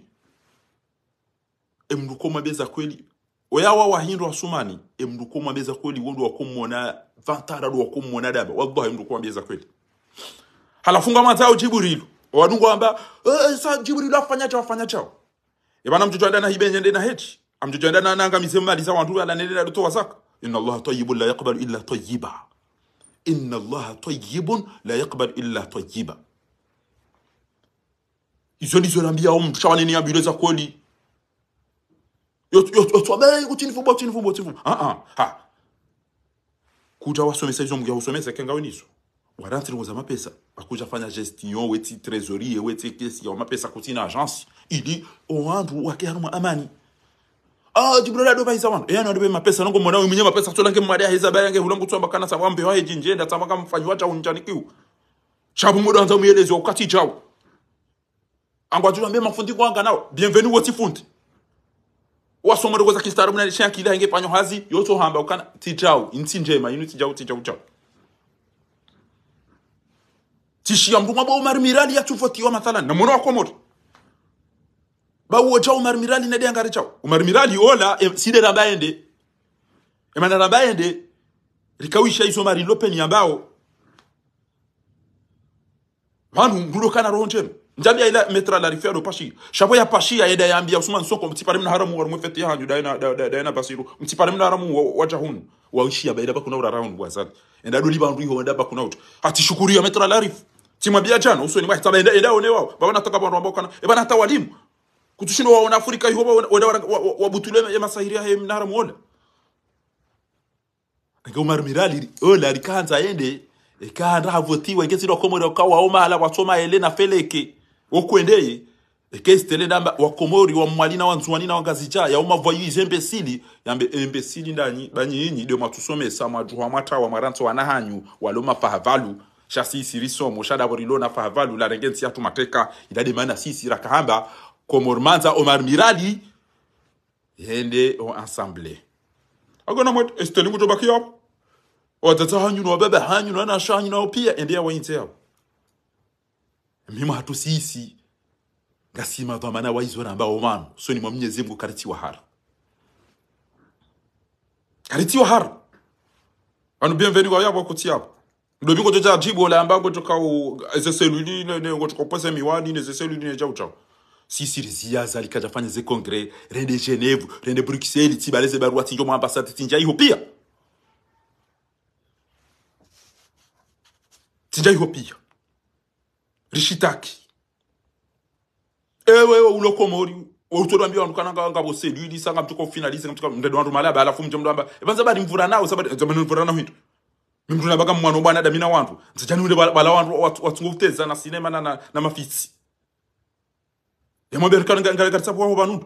emnukoma beza kweli oyawa wahindu asumani emndu ko mwambeza kweli wondu wakumona vantara ndo wakumona daba wallahi mndu kwambeza kweli halafunga mazao jibrilu wadungu amba eh, eh, sa jibrilu afanya chao afanya chao ebana mtu twandana hibenye ndena heti amtu twandana nanga misema mali za wandu ala nenda ndo wasaka inna allaha tayyibun la yaqbalu illa tayyiba inna allaha tayyibun la yaqbalu illa tayyiba izo ndizo nambia mtu chawaneni ambilo za kweli Eu, eu, eu sou bem, o Tinifu, o Tinifu, o Ah, ah, ah. Kuja wasomesa a mugihe wasomesa kenga wenizo. Warantiroza mapesa. Bakuja fanya gestion weti tresoria weti kesi é assim, ya é mapesa kutina agence. Ili oandu oh, wake é haruma amani. Ah, jibrala do baisa wana. Yana do mapesa nango mwana mwenye mapesa tulange mmadea heza bayange hulangu tsamba kana sa wambe wae jinjenda tsamba kama fanywa cha unjanikiu. Chabu mudo anza muelezi wakati jao. Angwa tulambe mafundi kwanga nao. Bienvenue wati fundi. wasomero za kistaro muna shanki da hinge panyo hazi yoto hamba ukana tijau inti njema inu tijau tijau tijau tishia mruma ba umar mirali ya tufoti wa mathala na mwana wako mwoto ba uoja umar mirali na dengare chao umar mirali ola e, side rabaende emana rabaende rikawisha iso mari ambao wanu mbulo kana roho njema njabi ila metra la rifero pashi shabu ya pashi ya eda ya ambia usuma nsoko mtipare mna haramu warumwe feti hanyu daina daina basiru mtipare mna haramu wacha hunu waishi baida bakuna ura raunu wazali enda adu liba nruiho enda bakuna utu hati shukuri ya metra la rif timwambia jana usuwe ni mahitaba enda enda one wawo baba nataka bwana ambao kana eba nata hata walimu kutushinda waona Afrika hiyo wenda wabutule ya masahiri ya hei mna haramu wala ngomar mirali ola rikanza ende ekanda havotiwa ngezi rokomoro kawa omala watoma elena feleke okwendeye ekesitele ndamba wakomori wamwalina wanzuwanina wangazica yaumavoyu izo embesili yambe embesili ndanyi banyinyi dio mwatusomesa mwajuha mwatawa mwarantso wana hanyu waloma fahavalu shasisiri somo na fahavalu larengensi yatu mateka idademana sisi rakahamba komormanza omar mirali yende o ensemble agona mwet esteli esitelingu tobakiyapo wadatsa hanyuno wababa hanyuno anasha hanyuno pia ende yawainze yapo mimo hatusisi ngasima wa waizora ambao omano so ni mwenyezi wa haru hara wa haru anu bienveni wa yabo kuti yabo ndo bingo joja jibo la ambango toka u ni ne ne ngo tukopose miwani ne ni ne jau chao sisi rizia za riziaza likajafanya ze kongre rende Geneve rende Bruxelles tibaleze barua tinjo mwa ambassade tinja iho pia tinja iho pia rishitaki ewe ulokomori utodwambia vanhu kana nga voselwili sanga mtiko finalisi mtiko mdada vanhu malaba alafu mjomdo amba evanza bari mvura nawo sabari zamani mvura nawo into mimtu nabaka mwana obwana damina wantu nzajani ule bala wantu watunguteza na sinema na na, na mafitsi yamwambia rikana ngale katsa kwa vanhu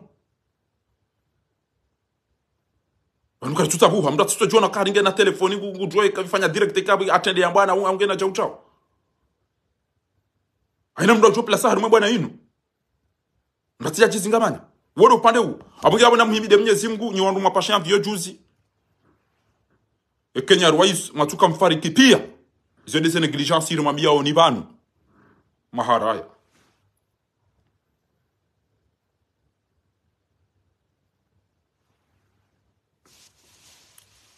vanhu kali tutsa huha mndatsutswa jona karinge na telefoni ngudroy kafanya direct kabu atende yambwana ungena chauchao aina mndu achopela saha rumwe bwana inu ndatija chizingabanya wodo upande huu abungira bona muhimide mnye zingu ni wandu mapashaya vyo juzi e Kenya ruwaizu matuka mfariki pia zende se negligence ili mwambia o banu maharaya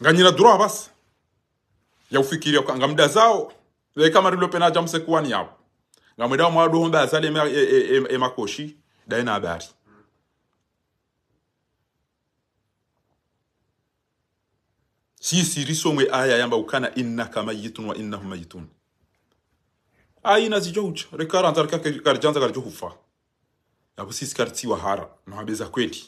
nganyira duroa basi ya ufikiri ufikiria kanga muda zao jamse kuwa ni yao nga mweda mwa doho mbe azali emakoshi daye na habari sisi risomwe aya yamba ukana innaka mayitun wa innahum mayitun aya inazijoja rekaranta karjanza karjohufa nabo sisi karitiwa hara nohabeza kweli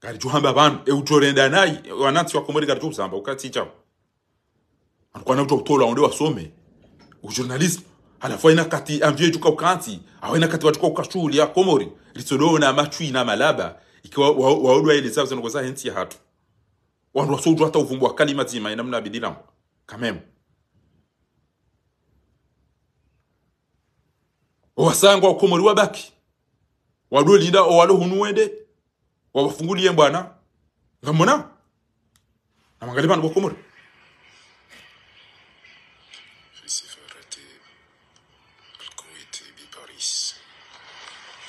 karjohamba abantu eutorenda nayi wanansi wakomori karjohusamba anukwana onde wasome ujournalisme hanafwaina kati juka ukanti awena kati watuka ukashuli ya komori risodona machui na malaba ikiwa waodwa ile zao zanogoza henti hensi hatu wandu wasojwa hata uvumbu kalima zima ina mna bidilamu kamemu owasangwa komori wabaki wadwe linda hunuende wabafungulie mbwana ngamona namwangali vandu komori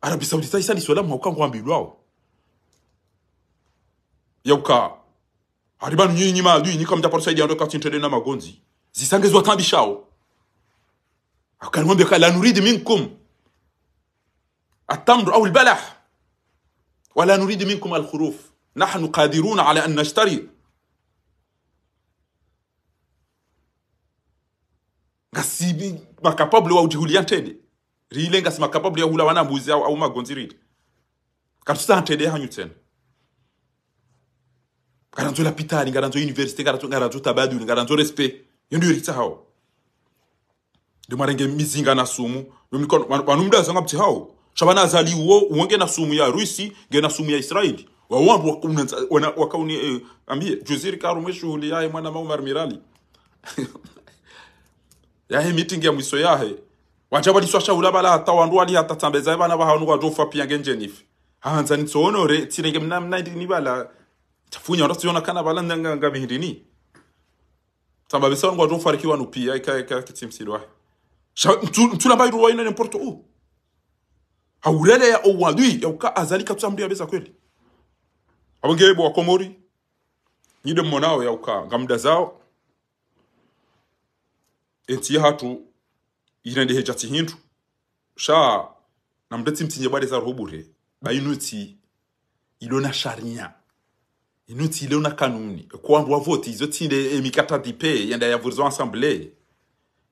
arabi sawudita isali swalamu hauka ngwambilwawo yauka hari bantu nyinyi madwi nyika mtaparusa kati ntende na magonzi zisangezwa tambishawo akanwambia kala nurid minkum atamru au البلح wala نريد minkum alkhuruf nahnu qadiruna ala an nashtari ngasibi makapable wa ujihulian tende rilenga sima riilenga ya hula wana mbuzi au, au magonzi rili katusantede yahanyutsena ngaranzo lapitali ngaranzo universite ngaranzo ngaranzo tabaduli ngaranzo respe yo ndiyo ritsa hao ndimarenge mizinga na sumu wanumda zanga kuti hao shabana xavanazaliwo uonge na sumu ya rusi ge na sumu ya israeli wa wawandu wakauni eh, ambie juziri karumwe shughuli yae mwana maumarmirali yae mitingi ya mwiso yae waja waliswasha ula balahata wandu walihatatsambezae vana vahanu waja ufapiyange njenife hahanza nitsoonore tsirenge mna mnaindini vala tafunya wanda sionakana vala nganga vihindini tsamba besa wangu waja ufarikiwa nupia ikaeka kitsimsilwahe mtulambairurwa ina n'importo u haurele ya ya owalui yauka azalika tsamndu yabeza kweli awengeebo wakomori nyide ya uka ngamda zao enti hatu ndi cha tsihintu sha namnda tsimtsinje bade zaruho bure bainutsi ilona sharia inutsi ilona kanuni kuwandu wavoti izo tsinde emikata dipe yanda ya vurizo assemble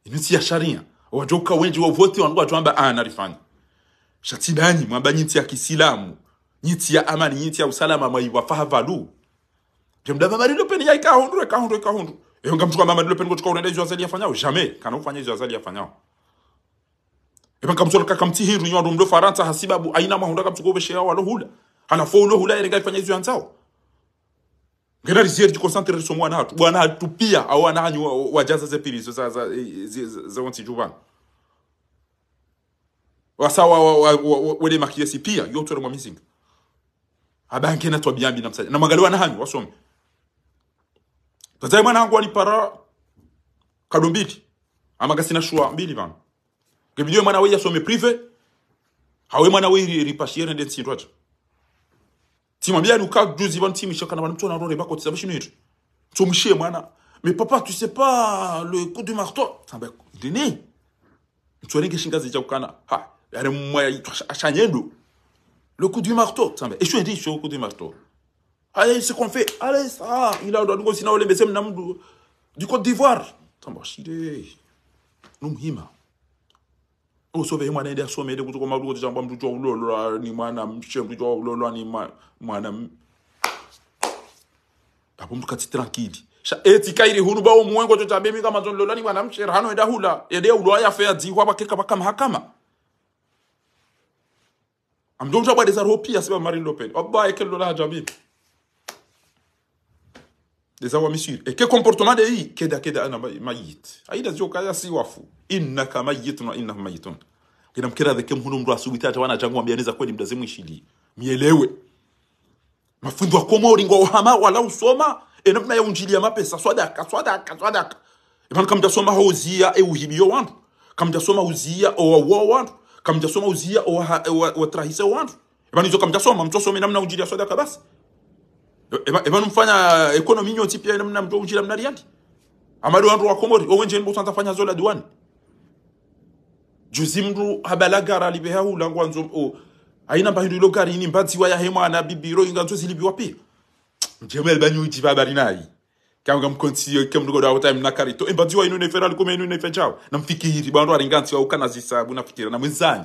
inuti ya sharia wajoka wenji wa wavoti ana ah, wajwamba shati shatsidani mwamba nyitsi ya kisilamu nyitsi ya amani nyitsi ya usalama fahavalu mwaiwafaha valu vyamdava varilo peni ikahundu ikahundu ikahundu eyonga mtu kwa mama dilo peni kotuka unaenda hizo azali yafanyao jamais kana ufanya hizo azali yafanyao epangamzola eh, kakamtihiru nywa rumlo faransa hasibabu aina mahunda kamtsuko shea walo hula hala foulo hula yenga ifanya hizo yanzao ngena rizier jiko santre so mwana hatu bwana hatu au ana hanyu wajaza ze pili za za eh, za wanti juban wasawa wale makiesi pia yote mwa mizinga abanke na twabiambi na msaji na magaliwa na hanyu wasome tazai mwana hangu alipara kadombiti ama shua mbili bana que ngebidiwe mwana weye asome prive hawe mwana weye ripashiyene ndetsi ndwata timwambia luka juzi ban timishakana bana mtona rore bako tsabashino yetu tumshie mwana mais papa tu sais pas le coup du marteau tambe dini mtsorenge shingazi cha kukana Ah. yare mwa ashanyendo le coup du marteau ben. Et je tambe esho ndi le coup du marteau allez ce qu'on fait allez ça il a aussi sina ole mbese mnamdu du Côte d'Ivoire tambe Chier. Nous muhima Oso oh, ve yon wane de asome, yon de koutou kou ma koutou jan pa mpoutou wak lolo wane manan. Mpoutou wak lolo wane manan. Apo mpoutou kati trankidi. E ti kairi, hounou ba ou mwen koutou chabi, mwen gaman zon lolo wane manan. Mwen chen rhanon e da hula, e de wlo wane ya feyadi, wapa kek apa kam ha kama. Amdou mchak ba de zar hopi ya seba mwari lopeni. Oba e ke lolo wane jabi. ezawa misiri eke comportement de yi keda keda ana mayit aida zio kaya si wafu inna innaka mayitun wa innahum mayitun kina mkira dhike mhunu mru asubita hata wana changu ambianiza kweli mdazimu ishili mielewe mafundu wa akoma ulingo ohama wala usoma enamna ya unjili ya mapesa swadaka swadaka swadaka kamda soma imana kamdasoma hozia euhibiyo wantu kamdasoma uzia owawoa wantu kamdasoma uzia owatrahisa wantu kamda soma kamdasoma mtosome namna unjili ya swadaka basi Eh, eh, evanomufanya ekonomi nyotsi pia mnamtounjira mnariandi amadi wandu wakomori owenjeni botsantafanya zola diwani juzimru mndu habalagara alibeha ulangu wanzo oh, aina mbahindu ilo gari ini mbadziwa yahe mwana bibiro inganzo zilibiwa pia mjema elbanyuiti babari nayi kamga mkonsiyo kemdugoda wata mnakari to embadziwa eh, inu nefera likome inu nefenjao namfikiri bandu aringansi wa ukana zisabu nafikira na mwenzani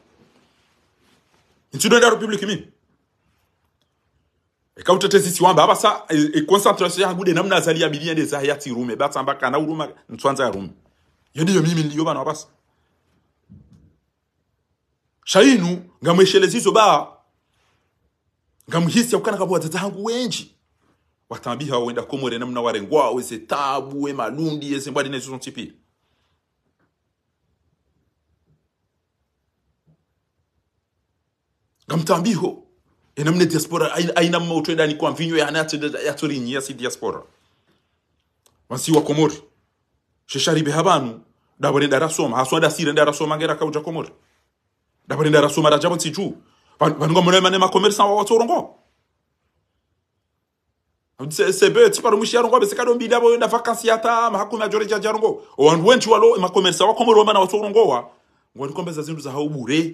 nti unaenda republic mini ekautetezisi wamba aba sa ekonsantrasio e, yangu de namna azali yabilia de zahayati rume batsamba kana uruma ntwanza ya rume yo ndiyo mimi niliyo bana basa shainu ngamwesheleza izo ba ngamuhisi akukana kabo watatangu wenji watambiha wenda komore namna warengwa wese tabu we malundi yese mbwadi nezo ntipi ngamtambiho enamne diaspora aina mmauto kwa mvinyo yana yatorinyi yasi diaspora wansi wa komori shesharibe habanu davone darasoma haswa dasire ndarasoma ngera kauja komori davone ndarasoma rajavo nsiju vanonga mona mane makomerisa wawatsorongo sebe tsiparo mwishi yarongo abesekado mbili avo na vakansi yata mahakumi ajoreja jarongo owandu wenchi walo makomerisa wa, wambana watsorongowa ngwanikombeza zindu za haubure,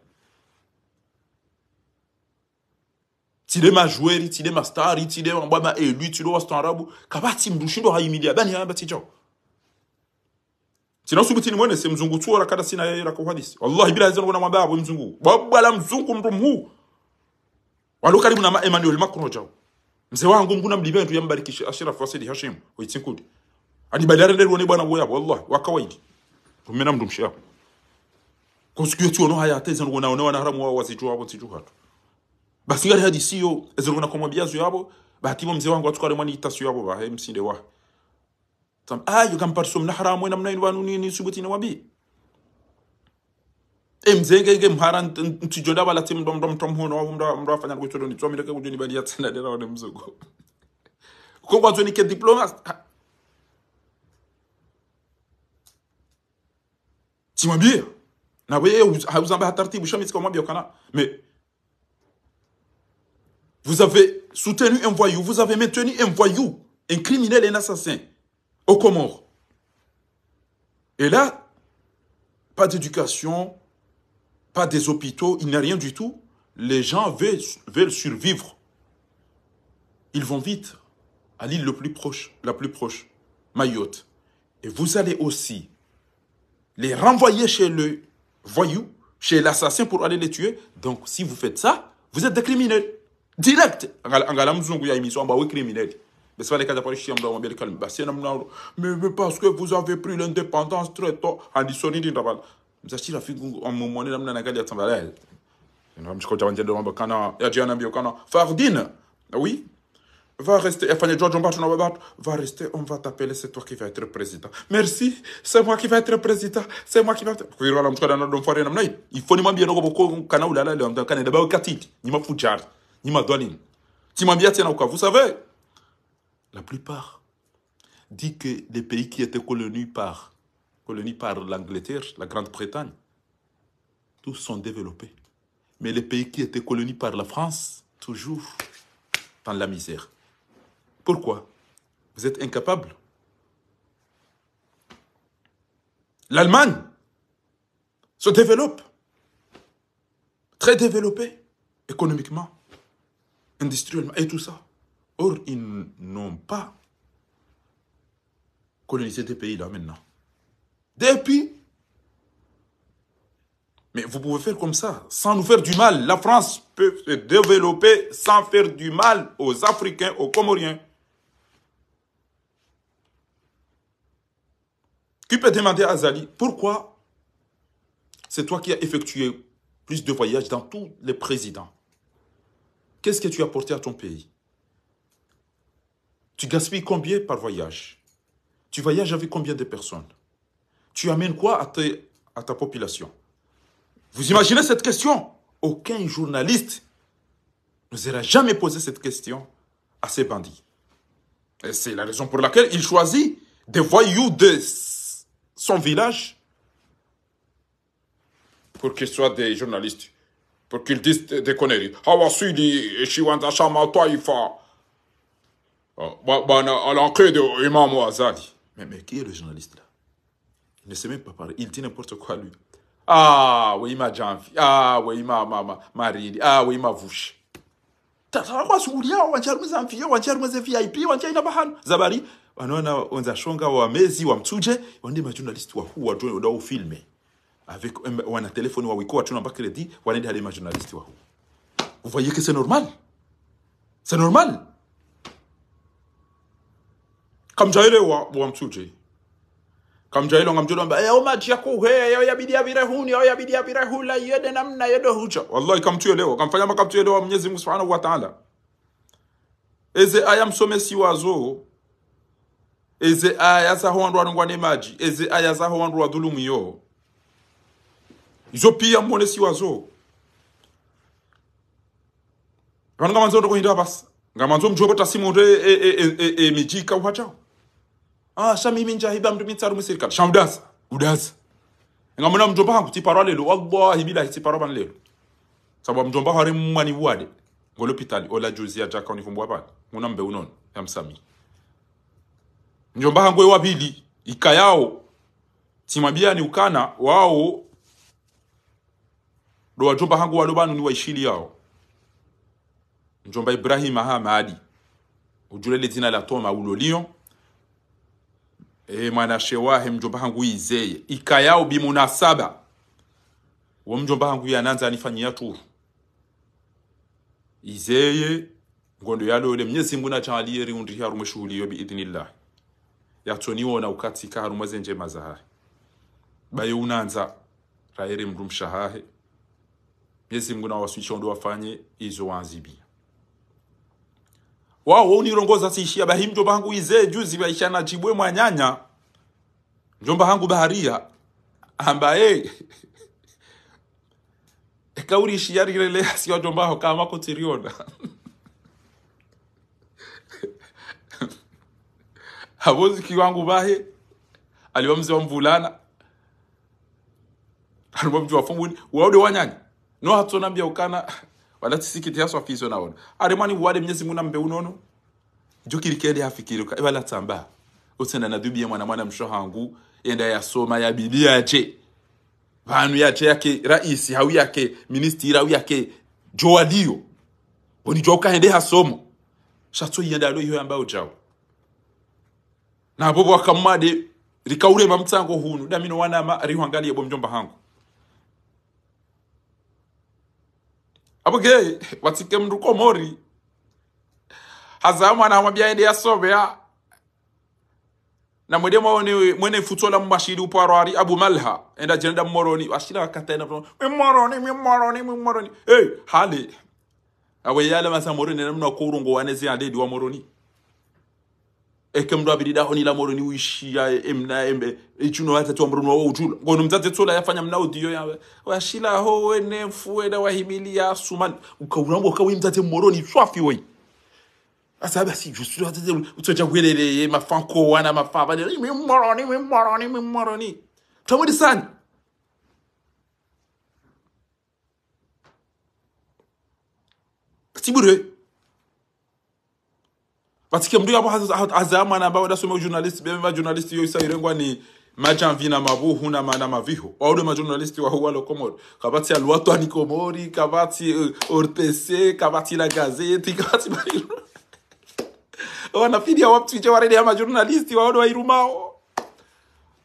tile majweri tile mastari tile mabwa maelwi tile wastoarabu kabati mdushindo haimilia bani hamba ticho tinasubutini mwene se mzungu tuo rakada sina yeye rako hadisi wallahi bila hazino mwa babu mzungu babu la mzungu mrum huu walo karibu na Emmanuel Macron jao mzee wangu nguna mlibentu yambarikishe Ashraf Wasidi Hashim witinkudi ani badara ndero ne bwana boya wallahi wakawaidi tumena mdumshi hapo kusikia tu ono haya tezan wanaona wana haramu wao wasitu hapo titu hatu basi ya siyo ari hadisiyo ezirungu nakomwambia zu yabo bahatibo mzee wangu atware mwana itasu yabo bahe msinde wa tam ayo kamparsum nahra mwana mnain wanu ni subuti na wabi emzenge ge mhara ntijoda bala tim dom dom tom hono wabo mda mda fanya kuchodo ni tsomi ndaka kujoni bali yatsana dera wane mzogo ko kwa zoni ke diploma timwambia na wewe hauzamba hatartibu shamitsika mwambia kana mais Vous avez soutenu un voyou, vous avez maintenu un voyou, un criminel, un assassin, au Comore. Et là, pas d'éducation, pas des hôpitaux, il n'y a rien du tout. Les gens veulent, survivre. Ils vont vite à l'île le plus proche, la plus proche, Mayotte. Et vous allez aussi les renvoyer chez le voyou, chez l'assassin pour aller les tuer. Donc, si vous faites ça, vous êtes des criminels direct angala mzungu ya émission bah oui criminel mais ça les cas d'après chien dans bien calme bah c'est non mais parce que vous avez pris l'indépendance très tôt en dissonné d'une rabal si la figu en moment là mna nagadia tambala non je compte dire dans kana ya jana bio oh, kana fardine bah, oui va rester enfin e George on va rester on va t'appeler c'est toi qui vas être président merci c'est moi qui vais être président c'est moi qui vais être il faut ni mambia noko boko kana ulala le mtakane dabao katiti ni mafujari vous savez, la plupart disent que les pays qui étaient colonisés par, l'Angleterre, la Grande-Bretagne, tous sont développés. Mais les pays qui étaient colonisés par la France, toujours dans la misère. Pourquoi Vous êtes incapables L'Allemagne se développe, très développée économiquement industriellement et tout ça. Or, ils n'ont pas colonisé des pays là maintenant. Depuis, mais vous pouvez faire comme ça, sans nous faire du mal. La France peut se développer sans faire du mal aux Africains, aux Comoriens. Qui peut demander à Zali, pourquoi c'est toi qui as effectué plus de voyages dans tous les présidents Qu'est-ce que tu as apporté à ton pays Tu gaspilles combien par voyage Tu voyages avec combien de personnes Tu amènes quoi à, ta population Vous imaginez cette question Aucun journaliste ne sera jamais posé cette question à ces bandits. Et c'est la raison pour laquelle il choisit des voyous de son village pour qu'ils soient des journalistes pour qu'ils disent des conneries. Hawasudi, Shiwanda Shama Taifa. À l'entrée de Imam Azali. Mais, mais qui est le journaliste là Il ne sait même pas parler. Il dit n'importe quoi lui. Ah oui, ma janvi. Ah oui, ma mama. Marini. Ah oui, ma vushi. tatarwa sugulia wancharumiza mfiyo wancharumiza vip wanchaina bahana zabari wanaona wenzashonga wamezi wamtuje wandi majournalist wahu watoe udao filme avec, un euh, téléphone ou telefoni wawiko watuna ba credit wanaenda hali majournaliste wao vous voyez que c'est normal c'est normal Comme j'ai jai eu le longam kamjaelewa wamsuje kamjailo ngamjulomba e omaji yakuhe yo yabidi yabirehuni yo hu la yede nam namna yede hucha wallahi kam kam fanya makam kamfanya makamtuelewa Mwenyezi Mungu Subhanahu wa Ta'ala eze aya si wazo oh. eze aya za hoandwa ne maji eze aya za wa dhulumu yo oh izo pia mmone siwazo vanu ngamanzo ndokuhindira pasa ngamanzo mjopota simoto emijika e, e, e, uha chawo ah shamimi njahiba mndu mitsaru musirikali shamudasa udasa ngamona mjomba hangu tiparwa lelo wallahi bilahi tiparwa pan lelo sababu mjomba hari mmani wade ngolopitali ola juzi ya jaka unifumbwa pale muna mbe unono ya msami mjomba hangu wabili ikayao mabia ni ukana wao do wajomba hangu walo banu ni waishili yao mjomba Ibrahim aha maadi ujulele zina la toma ulolio e mwana he mjomba hangu izeye ikayao saba wa mjomba hangu ya yananza anifanyia turu izeye ngondo yalole mnyezi mungu nachalie riundi harume ya biidhnillah yatsoniwona ukatika harumwe zenje mazahari bayo unanza raere mrumshahahe Mwenyezi Mungu nawaswisha ndio wafanye hizo wanzibi. wao ni waunilongoza siishia bahi mjomba hangu ize juzi na jibwe mwanyanya mjomba hangu baharia ambaye kauri ishiyarilele si wajomba hoka ama kutiriona haboziki wangu bahe aliwa mzee wa mvulana aliwa mtu wafumbuni waude wanyanya no hatsonambia ukana wala tisikiti na afiso ari arimwani wale mnyezi muna mbe unono jukirikeli hafikiruka wala tamba utsena na dubia mwana mwana mshohangu enda ya soma ya biblia che vanu yache yake rais hau yake ministiri hau yake joalio boni jo kaende somo shatso yenda alo hiyo ambayo jao na bobo akamade rikaurema mtsango hunu damino wanama rihangalie bo mjomba hangu abuge watike mndu komori haza mwana amwambia ende yasomea na mwede mwone mwene futola mwashiri uparwari abu malha enda jenda mmoroni washira ina mmoroni mmoroni mmoroni hey hali awe yale masa moroni namna kurungo wanezi adedi wa moroni ekemndu abirida honi la moroni ni uishi ya emna embe ichuno hata tu amrunwa wa ujula ngono mtate tsola yafanya mnao diyo yawe washila ho wene fueda wahimili ya suman ukaurambo ukawi mtate moro moroni swafi wei asa basi jusu hata tu utsoja gwelele mafanko wana mafaba ni mi moro ni mi moroni ni mi moro ni tamudi sana parce que mndu yabo azamwana ambao adasoma journalist bemva journalist yo isairengwa ni majanvi na mabuhu na mana maviho waule majournalist wa huwa lokomoro kabati alwato ani komori kabati eh, ortese kabati la gazeti kabati bairu wanafidia waptwije warede ya majournalist waone wairumao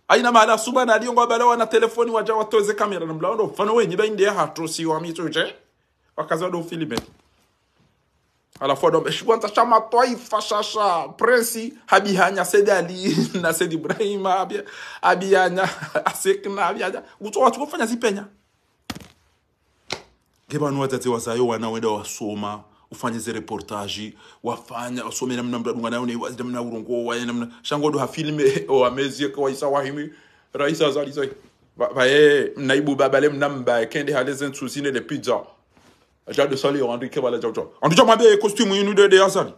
aina mahala suba na aliongo bala wana telefoni waja watoze kamera na mlaondo mfano wenye bainde ya hatrosi wa mituje wakazawa do Ala fwa do me, shigwant asha matwa ifasha asha, prensi, habi anya sede alina, sede Ibrahima, habi anya, asekna, habi anya, woto wati wot fanya zi penya? Geba nou atate wazaye, wana wenda wazoma, wafanya ze reportaji, wafanya, wazome nanm nanm, wana wane wazide mna urongo, wane nanm nanm, chan god wafilme, wame zyek, wajisa wajime, wajisa zalizoy, faye eh, mna ibu babalem nanm baye, kende hale zentuzine de pidzao. ajaɗo sali o andu keɓala jaw jaw andu jama ɓe costume yunuɗeɗe ha sali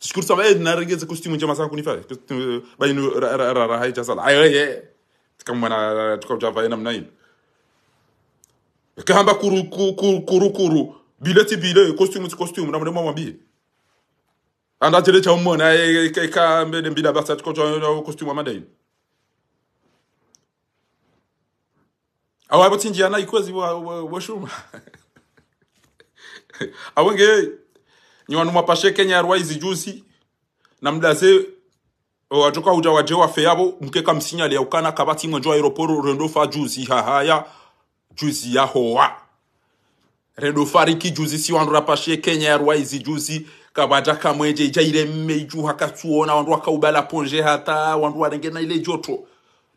تشكر سما ايه نارجي زي كوستيم جما ساكو ني فاي كوستيم باين راه هاي جاسال اي اي تكم انا تكم جافا انا منين كان باكورو كورو كورو كورو بيلاتي بيلا كوستيم تي كوستيم نعم ماما بي انا تيلي تشاو مون اي كا مبي بلا باسات كوتو كوستيم ما داين aho yana utsindiye nayikozi washuma awe nge numa pashe kenya ya yarwaizi juzi na mdaze watoka uja waje wafe yabo mkeka msinya lia ukana kabati mwenjo aeroporo rendo fa juzi hahaya juzi ya hoa rendofa riki juzi si wandu pashe kenya ya yarwaizi juzi kabaja kamwenje ijaire mmeiju tuona wandu kaubala ponje hata wandu rengena ile joto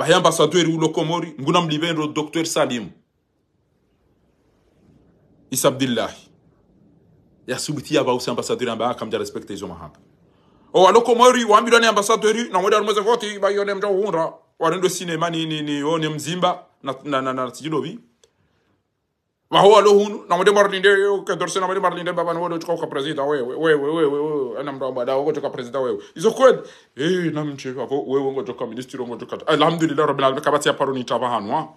bahe ambasaderi ulokomori nguna mlibenro Dr Salim Isa Abdillahi yasubitia bausi ambasaderi ambaye akamja respect hizo mahaba o alokomori waambirani ambasaderi na moja mmoja voti bayone mjao hunda warendo sinema ni, ni one mzimba na na na, na, na sijidobi ma huwa lohunu na mwende marlinde yo oh, kadorse na mwende marlinde baba ni wewe utoka president wewe wewe wewe wewe ana mramba da wewe utoka president wewe izo kweli eh na mche hapo wewe wewe utoka ministry wewe utoka alhamdulillah rabbil alamin kabati ya paroni tabahanwa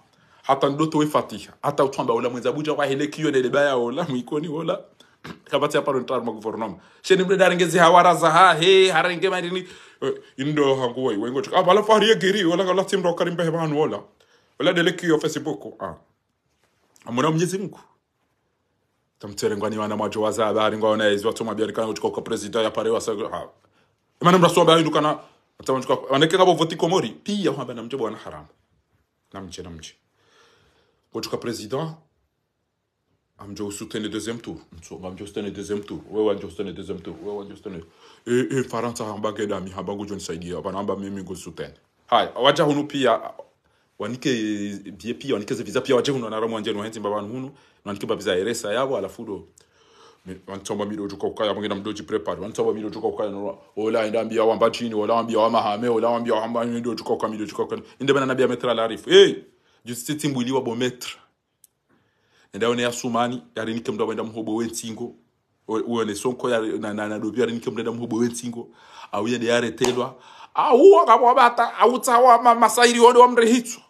hata ndoto we fatiha hata utwamba ola mweza buja kwa hele kiyo nele baya ola mwikoni ola kabati ya paroni tabahanwa guvernoma sheni mde darengezi hawara za ha he harenge marini eh, indo hangu wewe wewe utoka abala ah, fahriye giri ola ola timro karimbe hebanu ola ola dele kiyo facebook ah amuna mwenyezi Mungu tamterengwa ni wana majo habari ari ngo ona watu mabia byarikana kuchika kwa president ya pare wa wasaga ha imana mraswa bari ndukana atamuchika waneke kabo voti komori pia hamba na mjo bwana haramu namche namche kuchika president amjo soutenir deuxième tour mtso amjo soutenir deuxième tour wa amjo soutenir deuxième tour wa amjo soutenir e e faranta hamba keda mi hamba kujo nisaidia bana hamba mimi go soutenir hai wacha hunu pia wanike bie pia wanike viza pia waje huno naramo anje nohenzi babantu huno wanike babiza eresa yabo alafu do wantomba miro juko kukaya mwingine mdoji prepare wantomba miro juko kukaya no ola ndambia wamba chini ola ambia wa mahame ola ambia wamba ndio juko kwa miro juko kwa inde bana nabia metra la arifu eh justi metra inda ndaone ya sumani yari nike mdo benda mhobo wentingo uone sonko ya na na, na dobi yari nike mdo mhobo wentingo au yende yare telwa au akabwa bata au tawa masairi wodo amrehitso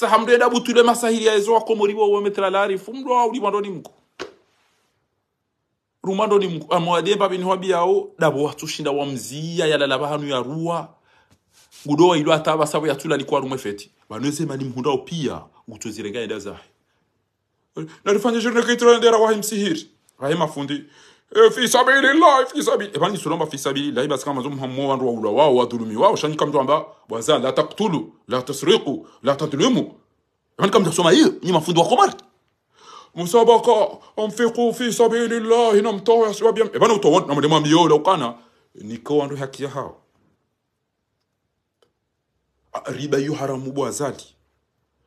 tsahamdu eda butule masahiri aezo wakomoriwa uwe lari fumdu wa limando ni mko rumando ni mko ah, babi ni wabi yao dabo watu shinda wamzia yala labahanu ya ruwa gudo wa ilu ataba sabu ya tula likuwa rumwe feti banweze mani mhundao pia utozirenga eda zahi na rifanje jirne ndera wahi msihiri rahim afundi في سبيل الله في سبيل إبني سلوما في سبيل الله بس كما زوم هم وان روا ولا واو ودلمي واو شاني كم جوان وزا لا تقتلوا لا تسرقوا لا تظلموا إبني كم تسمع إيه ني مفروض وقمر مسابقة أنفقوا في سبيل الله نم تو يا شباب إبني تو نم لما ميو لو كان نيكو أنو هكيا هاو riba yu haramu bwazali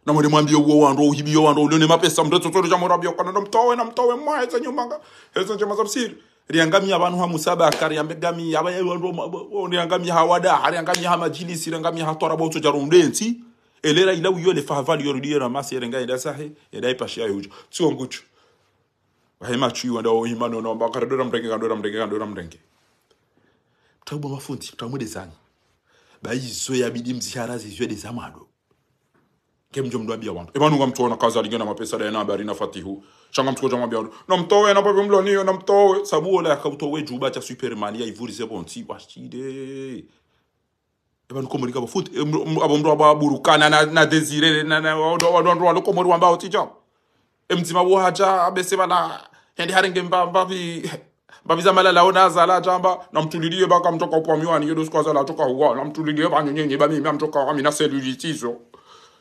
na mwende mwambie uo wanro uhibio wanro ulione mapesa mndatotoro cha morabio kana ndo mtowe na mtowe mwa eza nyumanga eza chama za msiri riangami abantu ha musaba akari ambe gami aba wanro oni angami ha wada hari angami ha majili siri angami ha tora boto cha elera ila uyo le fahavali yoro diera masi erenga ida sahi ida ipashi ayo ujo tsuo nguchu wahema chui wanda ohima no mba kare dora mrenge kandora mrenge kandora mrenge tabu mafundi tamwe desani bayizo yabidi mziharazi zwe desamado kemjo mdwabia wantu emanunga kaza kazi aligena mapesa da enabe arina fatihu shanga mtukoja mwabia namtowe napabe mloniyo namtowe sabu ola yakautowe juba cha superman ya ivurize bonsi washide ebanukomori kabo futi abo mndu abo aburukana na, na desire wadu wadu wadu wadu wandu walokomori wambao tija emdzima buhaja abese bana haringe harenge mbambavi babiza malala ona zala jamba namtulilie baka mtoka upamiwani yedoskwaza toka huwa namtulilie ba mimi amtoka wami na selulitizo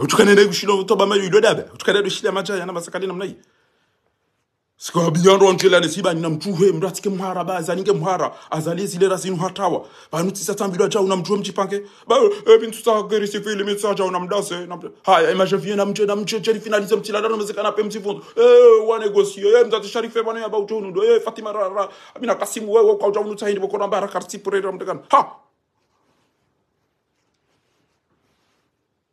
utukane naye kushindwa kutoba idodabe utukane do macha yana masakali namna hii sikwa biyando onkelane siba nina mtuhe mratike mhara ba azaninge mhara azalie zile razinu hatawa banu tisa tambidwa cha una mchipanke ba e eh, bintu sa geri si fili mitsa cha una mdase haya imaje viena mche na cheri finalize mchila dano mezekana pe mtifundo e eh, wa negosie e eh, mzati sharife bana ya ba utunu e fatima rara amina kasimu wewe kwa uta unutahi ndipo kona bara karti pore ramdekana ha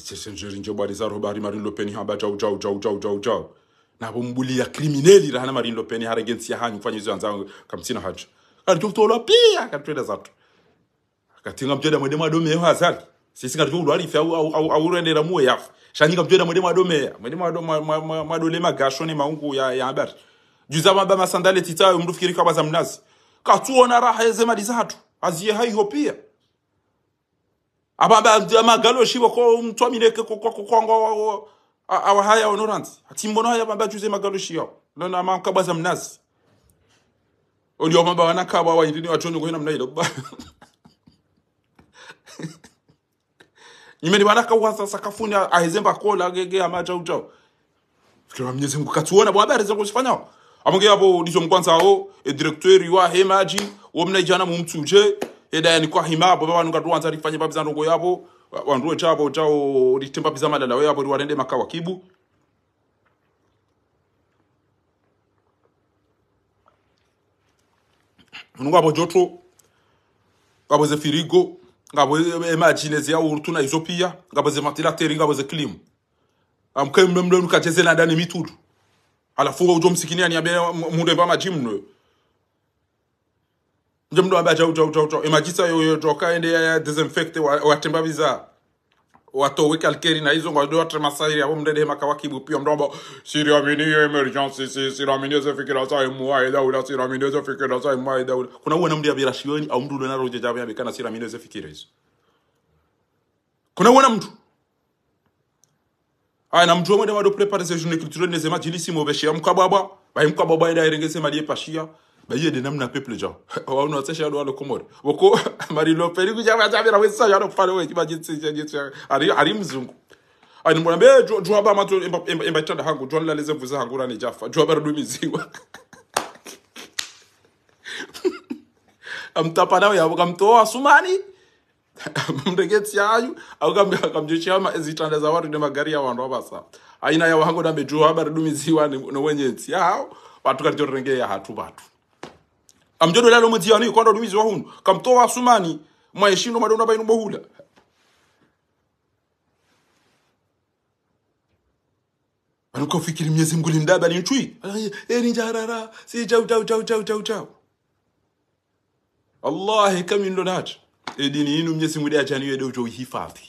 sessenjeri njoɓaɗe saro ɓari marine le pen ha jau jau jau jau jau jaw jaw nabo ya crimineli rahana marine le pen hara ya hanyu fanya hizo anzangu kam sina haja kalitoftola pia akatwenda zato akatinga mjeda mwede madome yo hazari sisi ngati tungu alifa au au au muwe yafu shanyika mjeda mwede madome mwede madole magashoni maungu ya ya juza maba masandale titayo mrufikiri kama za mnazi katuona raha yezema dizatu aziye haiho pia amagaloshi wakomtwamireke kwanga awa haya onoranzi atimbona haya bamba chuze magaloshi yao lona makabwaza mnazi ondio mamba wanakabwa wa indini watoni kuhina mnailo ba nyimeni wanaka wasa sakafuni ahezemba kola gege amacha uchao fikira mnyezi Mungu katuona bwana habari zako hapo ndizo mkwanza hao e directeur wa hemaji wamna mumtuje eda ni kwa himabo baba nuka tuanza rifanye papi za ndongo yabo wanduwe chabo chao litemba biza madala yapo riwarende makawa kibu nungapo joto ngabo ze firigo ngabo imagine zia urtu na izopia ngabo ze ventilateur ngabo ze clim amkaimlemlemukachezela ndani mitudu alafu ujo msikinia niambia mundu mba majimno nje mndu ambe achauchauchaucha emachisa yoyotoka ende ya desinfecte watemba vizaa watowe na hizo ngodo trema sairi abo mdede makawa kibupio mdombo siri amini si siri amini sa mu aida ula siri sa mu aida ula kuna uona mndu abira shioni au mndu na roje jabe abikana siri hizo kuna uona mtu aya na mtu mwe wado prepare se journée zema jilisi mobeshia mkababwa bai mkababwa ida irengese pashia bayiye de namna peuple ja waona wasesha yalo walo komori wako marilo peri kuja wajabira wesa yalo pale we kiba jinsi jinsi ari ari mzungu ani mwambie jua ba mato emba tada hangu jua la leze vuza hangu rani jafa jua ba rudu miziwa amtapa nawe yabo kamtoa sumani mregeti yayu akamwambia akamjochea zitanda za watu na magari ya wandu abasa aina ya wahango na mejua ba miziwa ni wenye tiao watu katorengea hatu watu amjodo lalo mutiani kwando dumizi wa hunu kamtoa sumani maishino madona bainu bohula anuka fikiri Mwenyezi mguli ndaba ni chui ni jarara si chau chau chau chau chau chau Allah kam ndo nat dini inu Mwenyezi Mungu acha niwe docho hifadhi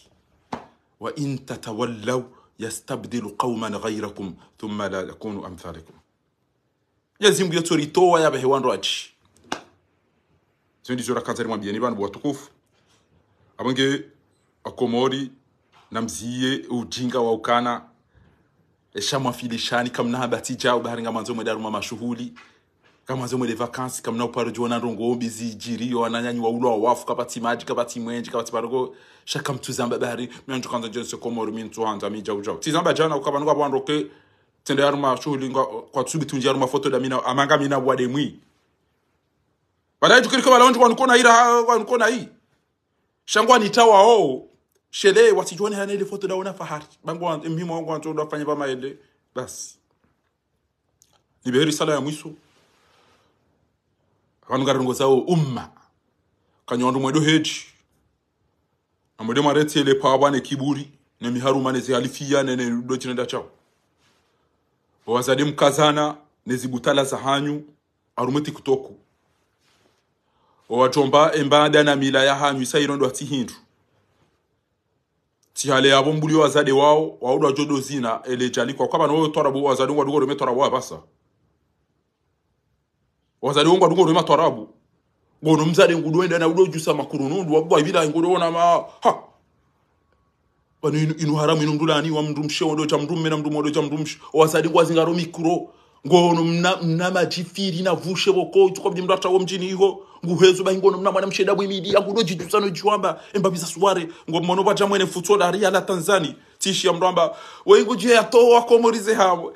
wa in tatawallaw yastabdil qauman ghayrakum thumma la yakunu amthalikum Mwenyezi Mungu yatori toa yabe hewando achi Simendi zora kanzari mwambie ni bantu batukufu abange akomori namziye ujinga wa ukana eshamwa filishani kamna habati jao baharinga manzo mwedaru mama shughuli kama zo mwele vakansi kamna uparo jona rongo bizi jirio ananyanyi wa ulo wafu kapati maji kapati mwenji kapati barogo shaka mtu zamba bahari mnyanjo kanza jense komoro mintu hanza mija ujo tizamba jana ukabanga bwanroke tende yaruma shughuli kwa tsubi tunji yaruma foto da mina amanga mina mwi baadaye tukirika balaonje wanukona ira na hii shangwa ni tawa o shele wasijuane hana ile foto daona fahari bango mhimo wangu anatoa fanya kama ile ni libeheri sala ya mwisho mwiso kanugarongo zao umma kanyondo mwedo heji na mwedo maretele pawane kiburi ne miharuma ne zihalifia ne ne dochinenda chao wazadi mkazana ne zibutala za hanyu arumeti kutoku owajomba embada na mila ya hanyu isairondwa tihindu tihale yavo mbuli wazade wao waudwa jodo zina elejalikwa kwabana woyotorabu wazade ungwa dungorome torabu wabasa wazade ungwa dungorome torabu gono mzade ngudwenda na nundu wabuwa wabwa ibila ngudona ma ha bano inu, haramu inu mdulani wa mdumshe wodo cha mdumme na mdumo wodo cha mdumshe wazade ngwa zingaro mikro ngono mnamajifiiri navushe vokoituko vye mndatavo mjini iho nguhezo vaingono mnamwana msheda mwimidia ngudojidusano jiwamba embabisa suware ngo mono vaja mwene futsodaria la tanzani tishia mrwamba weinguje yatowo wakomorize hamwe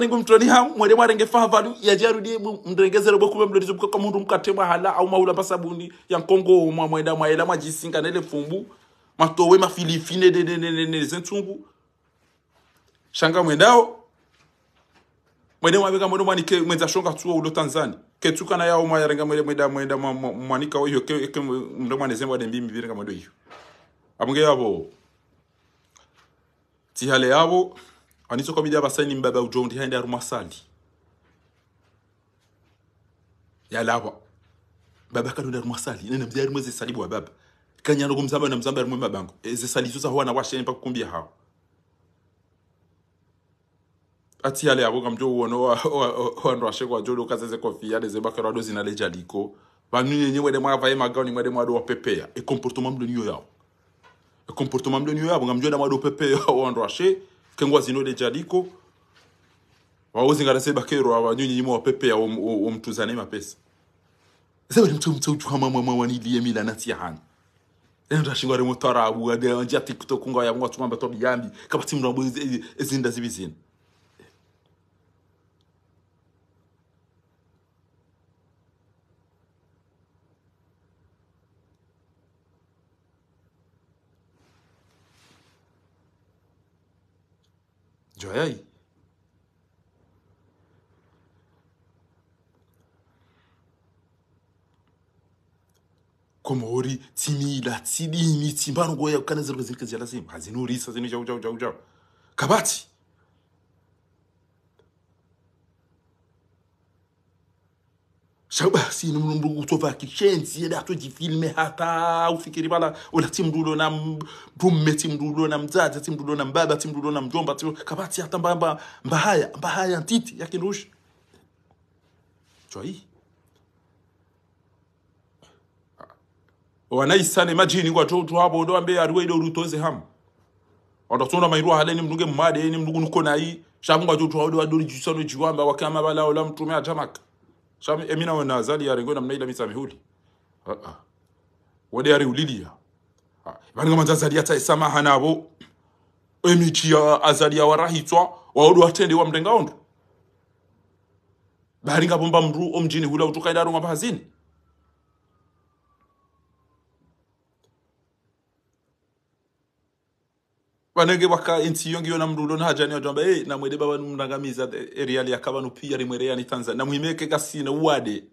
ningu mtoni hamwe mwere mwarenge fahavalu yajarudie mrengezere bwekuve mlorizo bukaka mundu mkate hala au maula pasabuni yankongo omwa mwenda mwaela mwajisinga nele fumbu matowe mafilifine zentungu shanga mwendao mwene waveka mwene mwanike mwenza shonga tuwa ulo tanzani ketuka na yao mwayarenga mwene mwenda mwenda mwanika wa hiyo ke mndo mwanezemba de mbimi birenga mwendo hiyo abunge yabo tihale yabo aniso kwa midia basani mbaba ujondi hende arumasali yalaba baba kalonda rumasali nene mzari mweze salibu wa baba kanyano kumzamba na mzamba rumwe mabango eze salizo za huwa na washe mpaka kumbia hao ati ale abo kamjo wa wa uono wanrashe kwa jolo kaza kazeze kofia de zeba kerado zina leja liko banu nyenye wede mwa vaye magao ni mwede mwa do ya e comportement mlo niyo yao e comportement mlo niyo yao kamjo da mwa do pepeya wanrashe kengwa zino leja liko waozi ngara seba kero aba nyenye mwa pepeya omtuzane mapesa zeba mtu mtu kama mama liye mila nati natia hana e ndashingwa rimwe twarabuga ndanje tiktok ngo yamwa tumamba tobiyambi kabatimura ezinda zibizina 줘야 como ori t s i m i l a tidini s timbano s goya kana zirga z i r k a zela se mazino risa zini jau jau jau jau kabati Sasa basi ni mlungu kutoka kichenzi yeda atojifilme hata ufikiri bala ola oh timdulo na mume timdulo na mzazi timdulo na mbaba timdulo na mjomba kabati hata mbamba mbahaya mbahaya ntiti ah. yakinrushi majini kwa chotu hapo ndo ambe rutoze hamu mmade ni chotu jisano jiwamba wakama mtume ajamaka shami emina wena azali na mnaila misamihuli uh -uh. wode yariulilia uh. vanenga manza azali yatsa esamaha navo emichi eh, ya azali yawarahitswa waodu watende wa mdenga ondu baringa bomba mru omjini hula utukaida runga bahazini vanenge vakainsiyo yongi yona mrulo nahajani vajamba e eh, hey, namwede baba mrangamiza eriali akavanu pia rimwereani tanzania namwimeke kasine uwade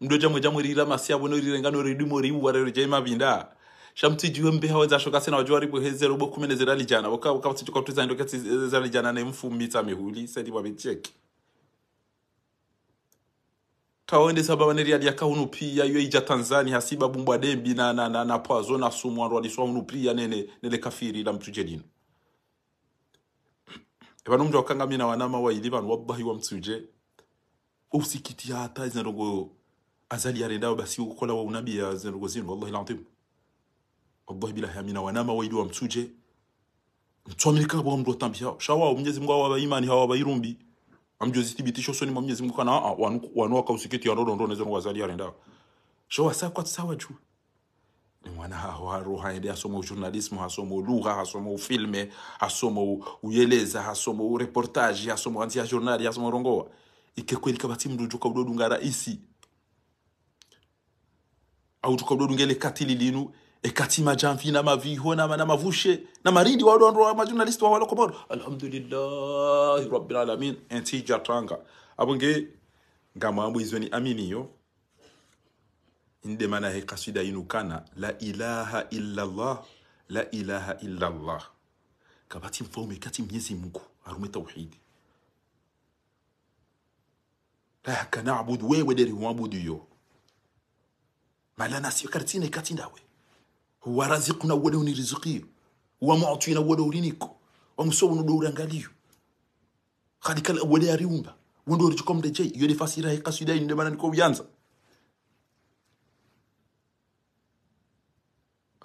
mdo jamwe jamwerira masi avo norirengano no ridimo riuwa rero jaimavinda shamtijiwe mbeha wenzasho kasena wajua ribwehezero bokumenezera lijana vokavatitukautizandokezera lijana nemfumitsa mihuli sedi wavecheki kaondesa babanerialyaka hunu pia iyo ija tanzania hasiba bumbwa dembi na, na, na, na pwazo na sumu aliswa hunu pia nene nele kafiri la mtu mtuje lino ebano mja wakangamina wanama waili banu wallahi wamtsuje usikiti hata zinrogo azali yarenda basi ukola wa unabi ya zinrogo zinu wallahi lantim wallahi bilahi amina wanama mtu wamtsuje mtsomirika bwa mndu otambia shawa wa mnyezi mungu awabaimani hawabairumbi hamjozi thibitisho usoni mwa Mwenyezi Mungu kana ah wanuaka usikiti ya rodo ndo nezo ngwazalia renda sho wasa kwa sawa juu ni mwana hawa roha ende asoma ujournalisme asoma ulugha asoma ufilme asoma uyeleza asoma ureportage asoma anzia journali asoma urongowa ikekweli kabati mndu joka udodunga raisi au joka udodunga ile katili linu ekatima jamvi na maviho na, na mavushe na maridi wa majournalist wa waloko wawalokomano alhamdulillah rabbil alamin enti jatanga abonge amini yo inde mana he kasida inukana la ilaha illa allah la ilaha illa allah kabati mfome kati mnyezi mungu arume tauhid la lahaka abudu wewe deri wabudu yo malana sio kartine kati ndawe هو رزقنا رزقي نرزقي ومعطينا ولو رينيكو ومسو ندور انغاليو خالي كان اولي ريومبا وندور جكم دي جاي يودي فاسيرا هي قاسي داي ندمان نكو يانزا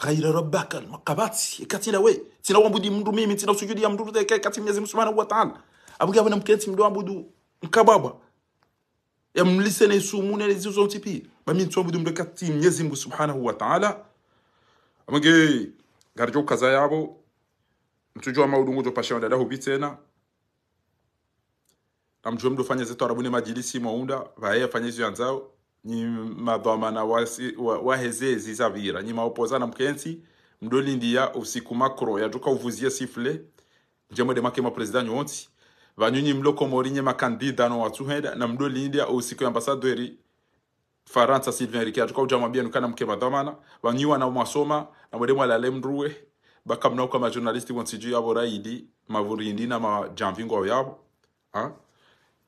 غير ربك المقبات كاتيلا وي سينا وان بودي مندو ميمين سينا سجودي يام دور دي كاتي ميزي مسمان وطان ابو غابنا مكنت مدو بودو مكبابا يام لسني سومون لي زون تيبي بامين تو بودو مدو ميزي سبحانه وتعالى amge garjo kaza yabo mtujo wa maudungu jo pasha dada hubi tena amjo mdo fanya zeto arabuni majilisi mwaunda vaye fanya zio yanzao ni na wasi wa heze zavira ni maopoza na mkenzi mdo lindia usiku makro ya yajuka uvuzia sifle njemo de make mapresident nyonsi vanyunyi mloko morinye makandida no watuhenda na mdo lindia usiku ambassadori Faransa Sylvain Ricard kwa ujama mwambia nukana mke madhamana wanyiwa na mwasoma na mwede lalem lemruwe baka mnao kama journalisti wansiju yabo raidi mavurindi na majamvingo yabo ha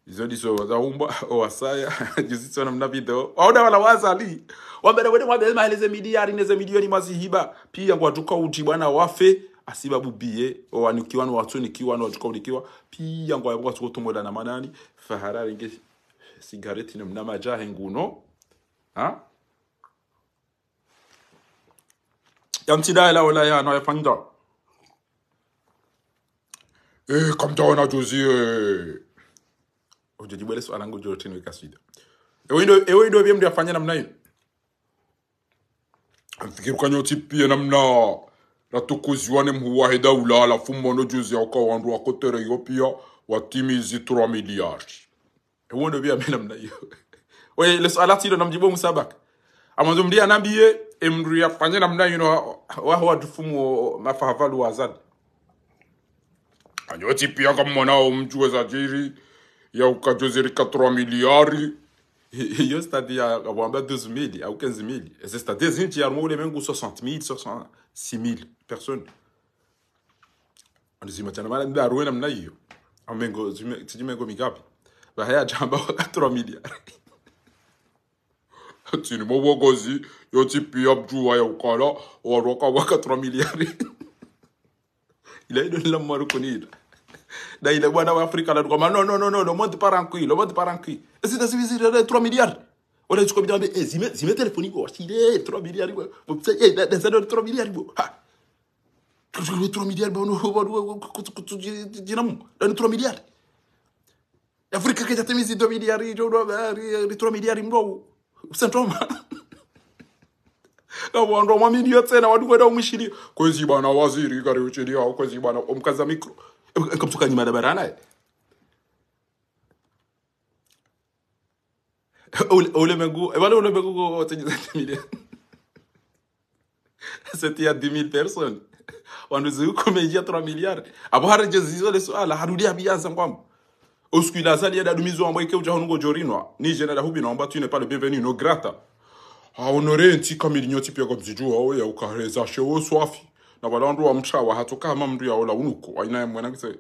izo umba o zaumba owasaya juzitsona mna video waona wala wazali wambere wede mwabele maeleze midiari neze milioni mazihiba pia ngwatuka uti bwana wafe asibabu biye owanikiwa no nikiwa no watukaulikiwa pia ngwa yabwa tukotomoda na manani faharari nge sigareti mna majahe nguno Yamtidala ulaya anayefanya eh, come down ajuzie ujajibwele eh. swala langu jotini weka sida ewe ndio vile mtu afanya e namna hiyo mfikiri kanyo tipia e namna natukuziwane mhuwahida ulala fumono juzi yaka wandu wakotere yo pia watimizi tura miliari ewe ndio vile namna hiyo Oye, le salati do nanm di bo mousabak. Aman zon mdi anan biye, emri apanyen nanm nan yon wak wadufou mwa fahaval wazad. An yo tipi an kam mwana ou mdi wazajiri, ya wak wajoziri katro miliari. Yo stadi ya wamba 12 mili, ya wak 15 mili. E se stadi zin ti yarmou le menkou 60 mili, 60, 6 mili personi. An yo zi matyanan wala mbi arwen nanm nan yon. An menkou, ti di menkou mi gabi. Ba haya jamba wak katro miliari. mo movokozi yo tibiya mjuwa ya ukala warwaka waka tura miliari ila ilo nila mmarukunila na ile bwana wa afrika anatukama non non non non le monde pas rancui le monde pas rancui zita e zivisirele e e 3 milliards unachukua miliari eh zime zime telefoni kwa shire 3 milliards kwa mtsa eh na sana 3 milliards kwa tuwe 3 milliards bwana bwana kutujinamu na 3 milliards Afrika kaja mise 2 milliards. jo 3 milliards sentoma navanhu vamwamini yo tsena vandikweda umwishiri kwezi bana waziri kari uchidi hawo kwezi bana omukadzi amikro e, kapsukanyima dabaranaye e? ulemengu vale e, ulemengu ko tsenyetsanimile c'était il y 2000 personnes wandu zivi 3 milliard abo hari jezizo leswi ala hari uliya Osku inazali yada dumizo ambaye uja honungo jorinwa. Ni jena da hubi naomba tuine pale bienvenue no grata. Haonore nti kamili nyoti pia kabziju hao ya ukahereza shewo swafi. Na wala ndu wa mchawa hatoka hama mdu ya ola unuko. Wa ya mwena kise.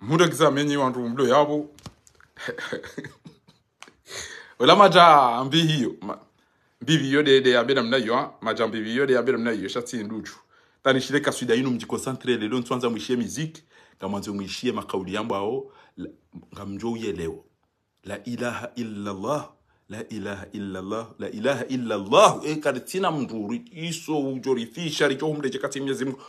Muda kisa menye wa ndu mdo yabo. Ola maja ambi hiyo. Mbivi hiyo dede ya beda mnayo. Maja mbivi hiyo dede ya beda mnayo. Shati nduchu. Tanishile kaswida inu mjikonsantre lelo ntuanza mwishie miziki ngamwanze mwishie makauli yangu ao ngamjua uyelewa la ilaha illallah la ilaha illallah la ilaha illallah ekartina mnduri iso ujorifisha richo humdeche kati mwenyezi mungu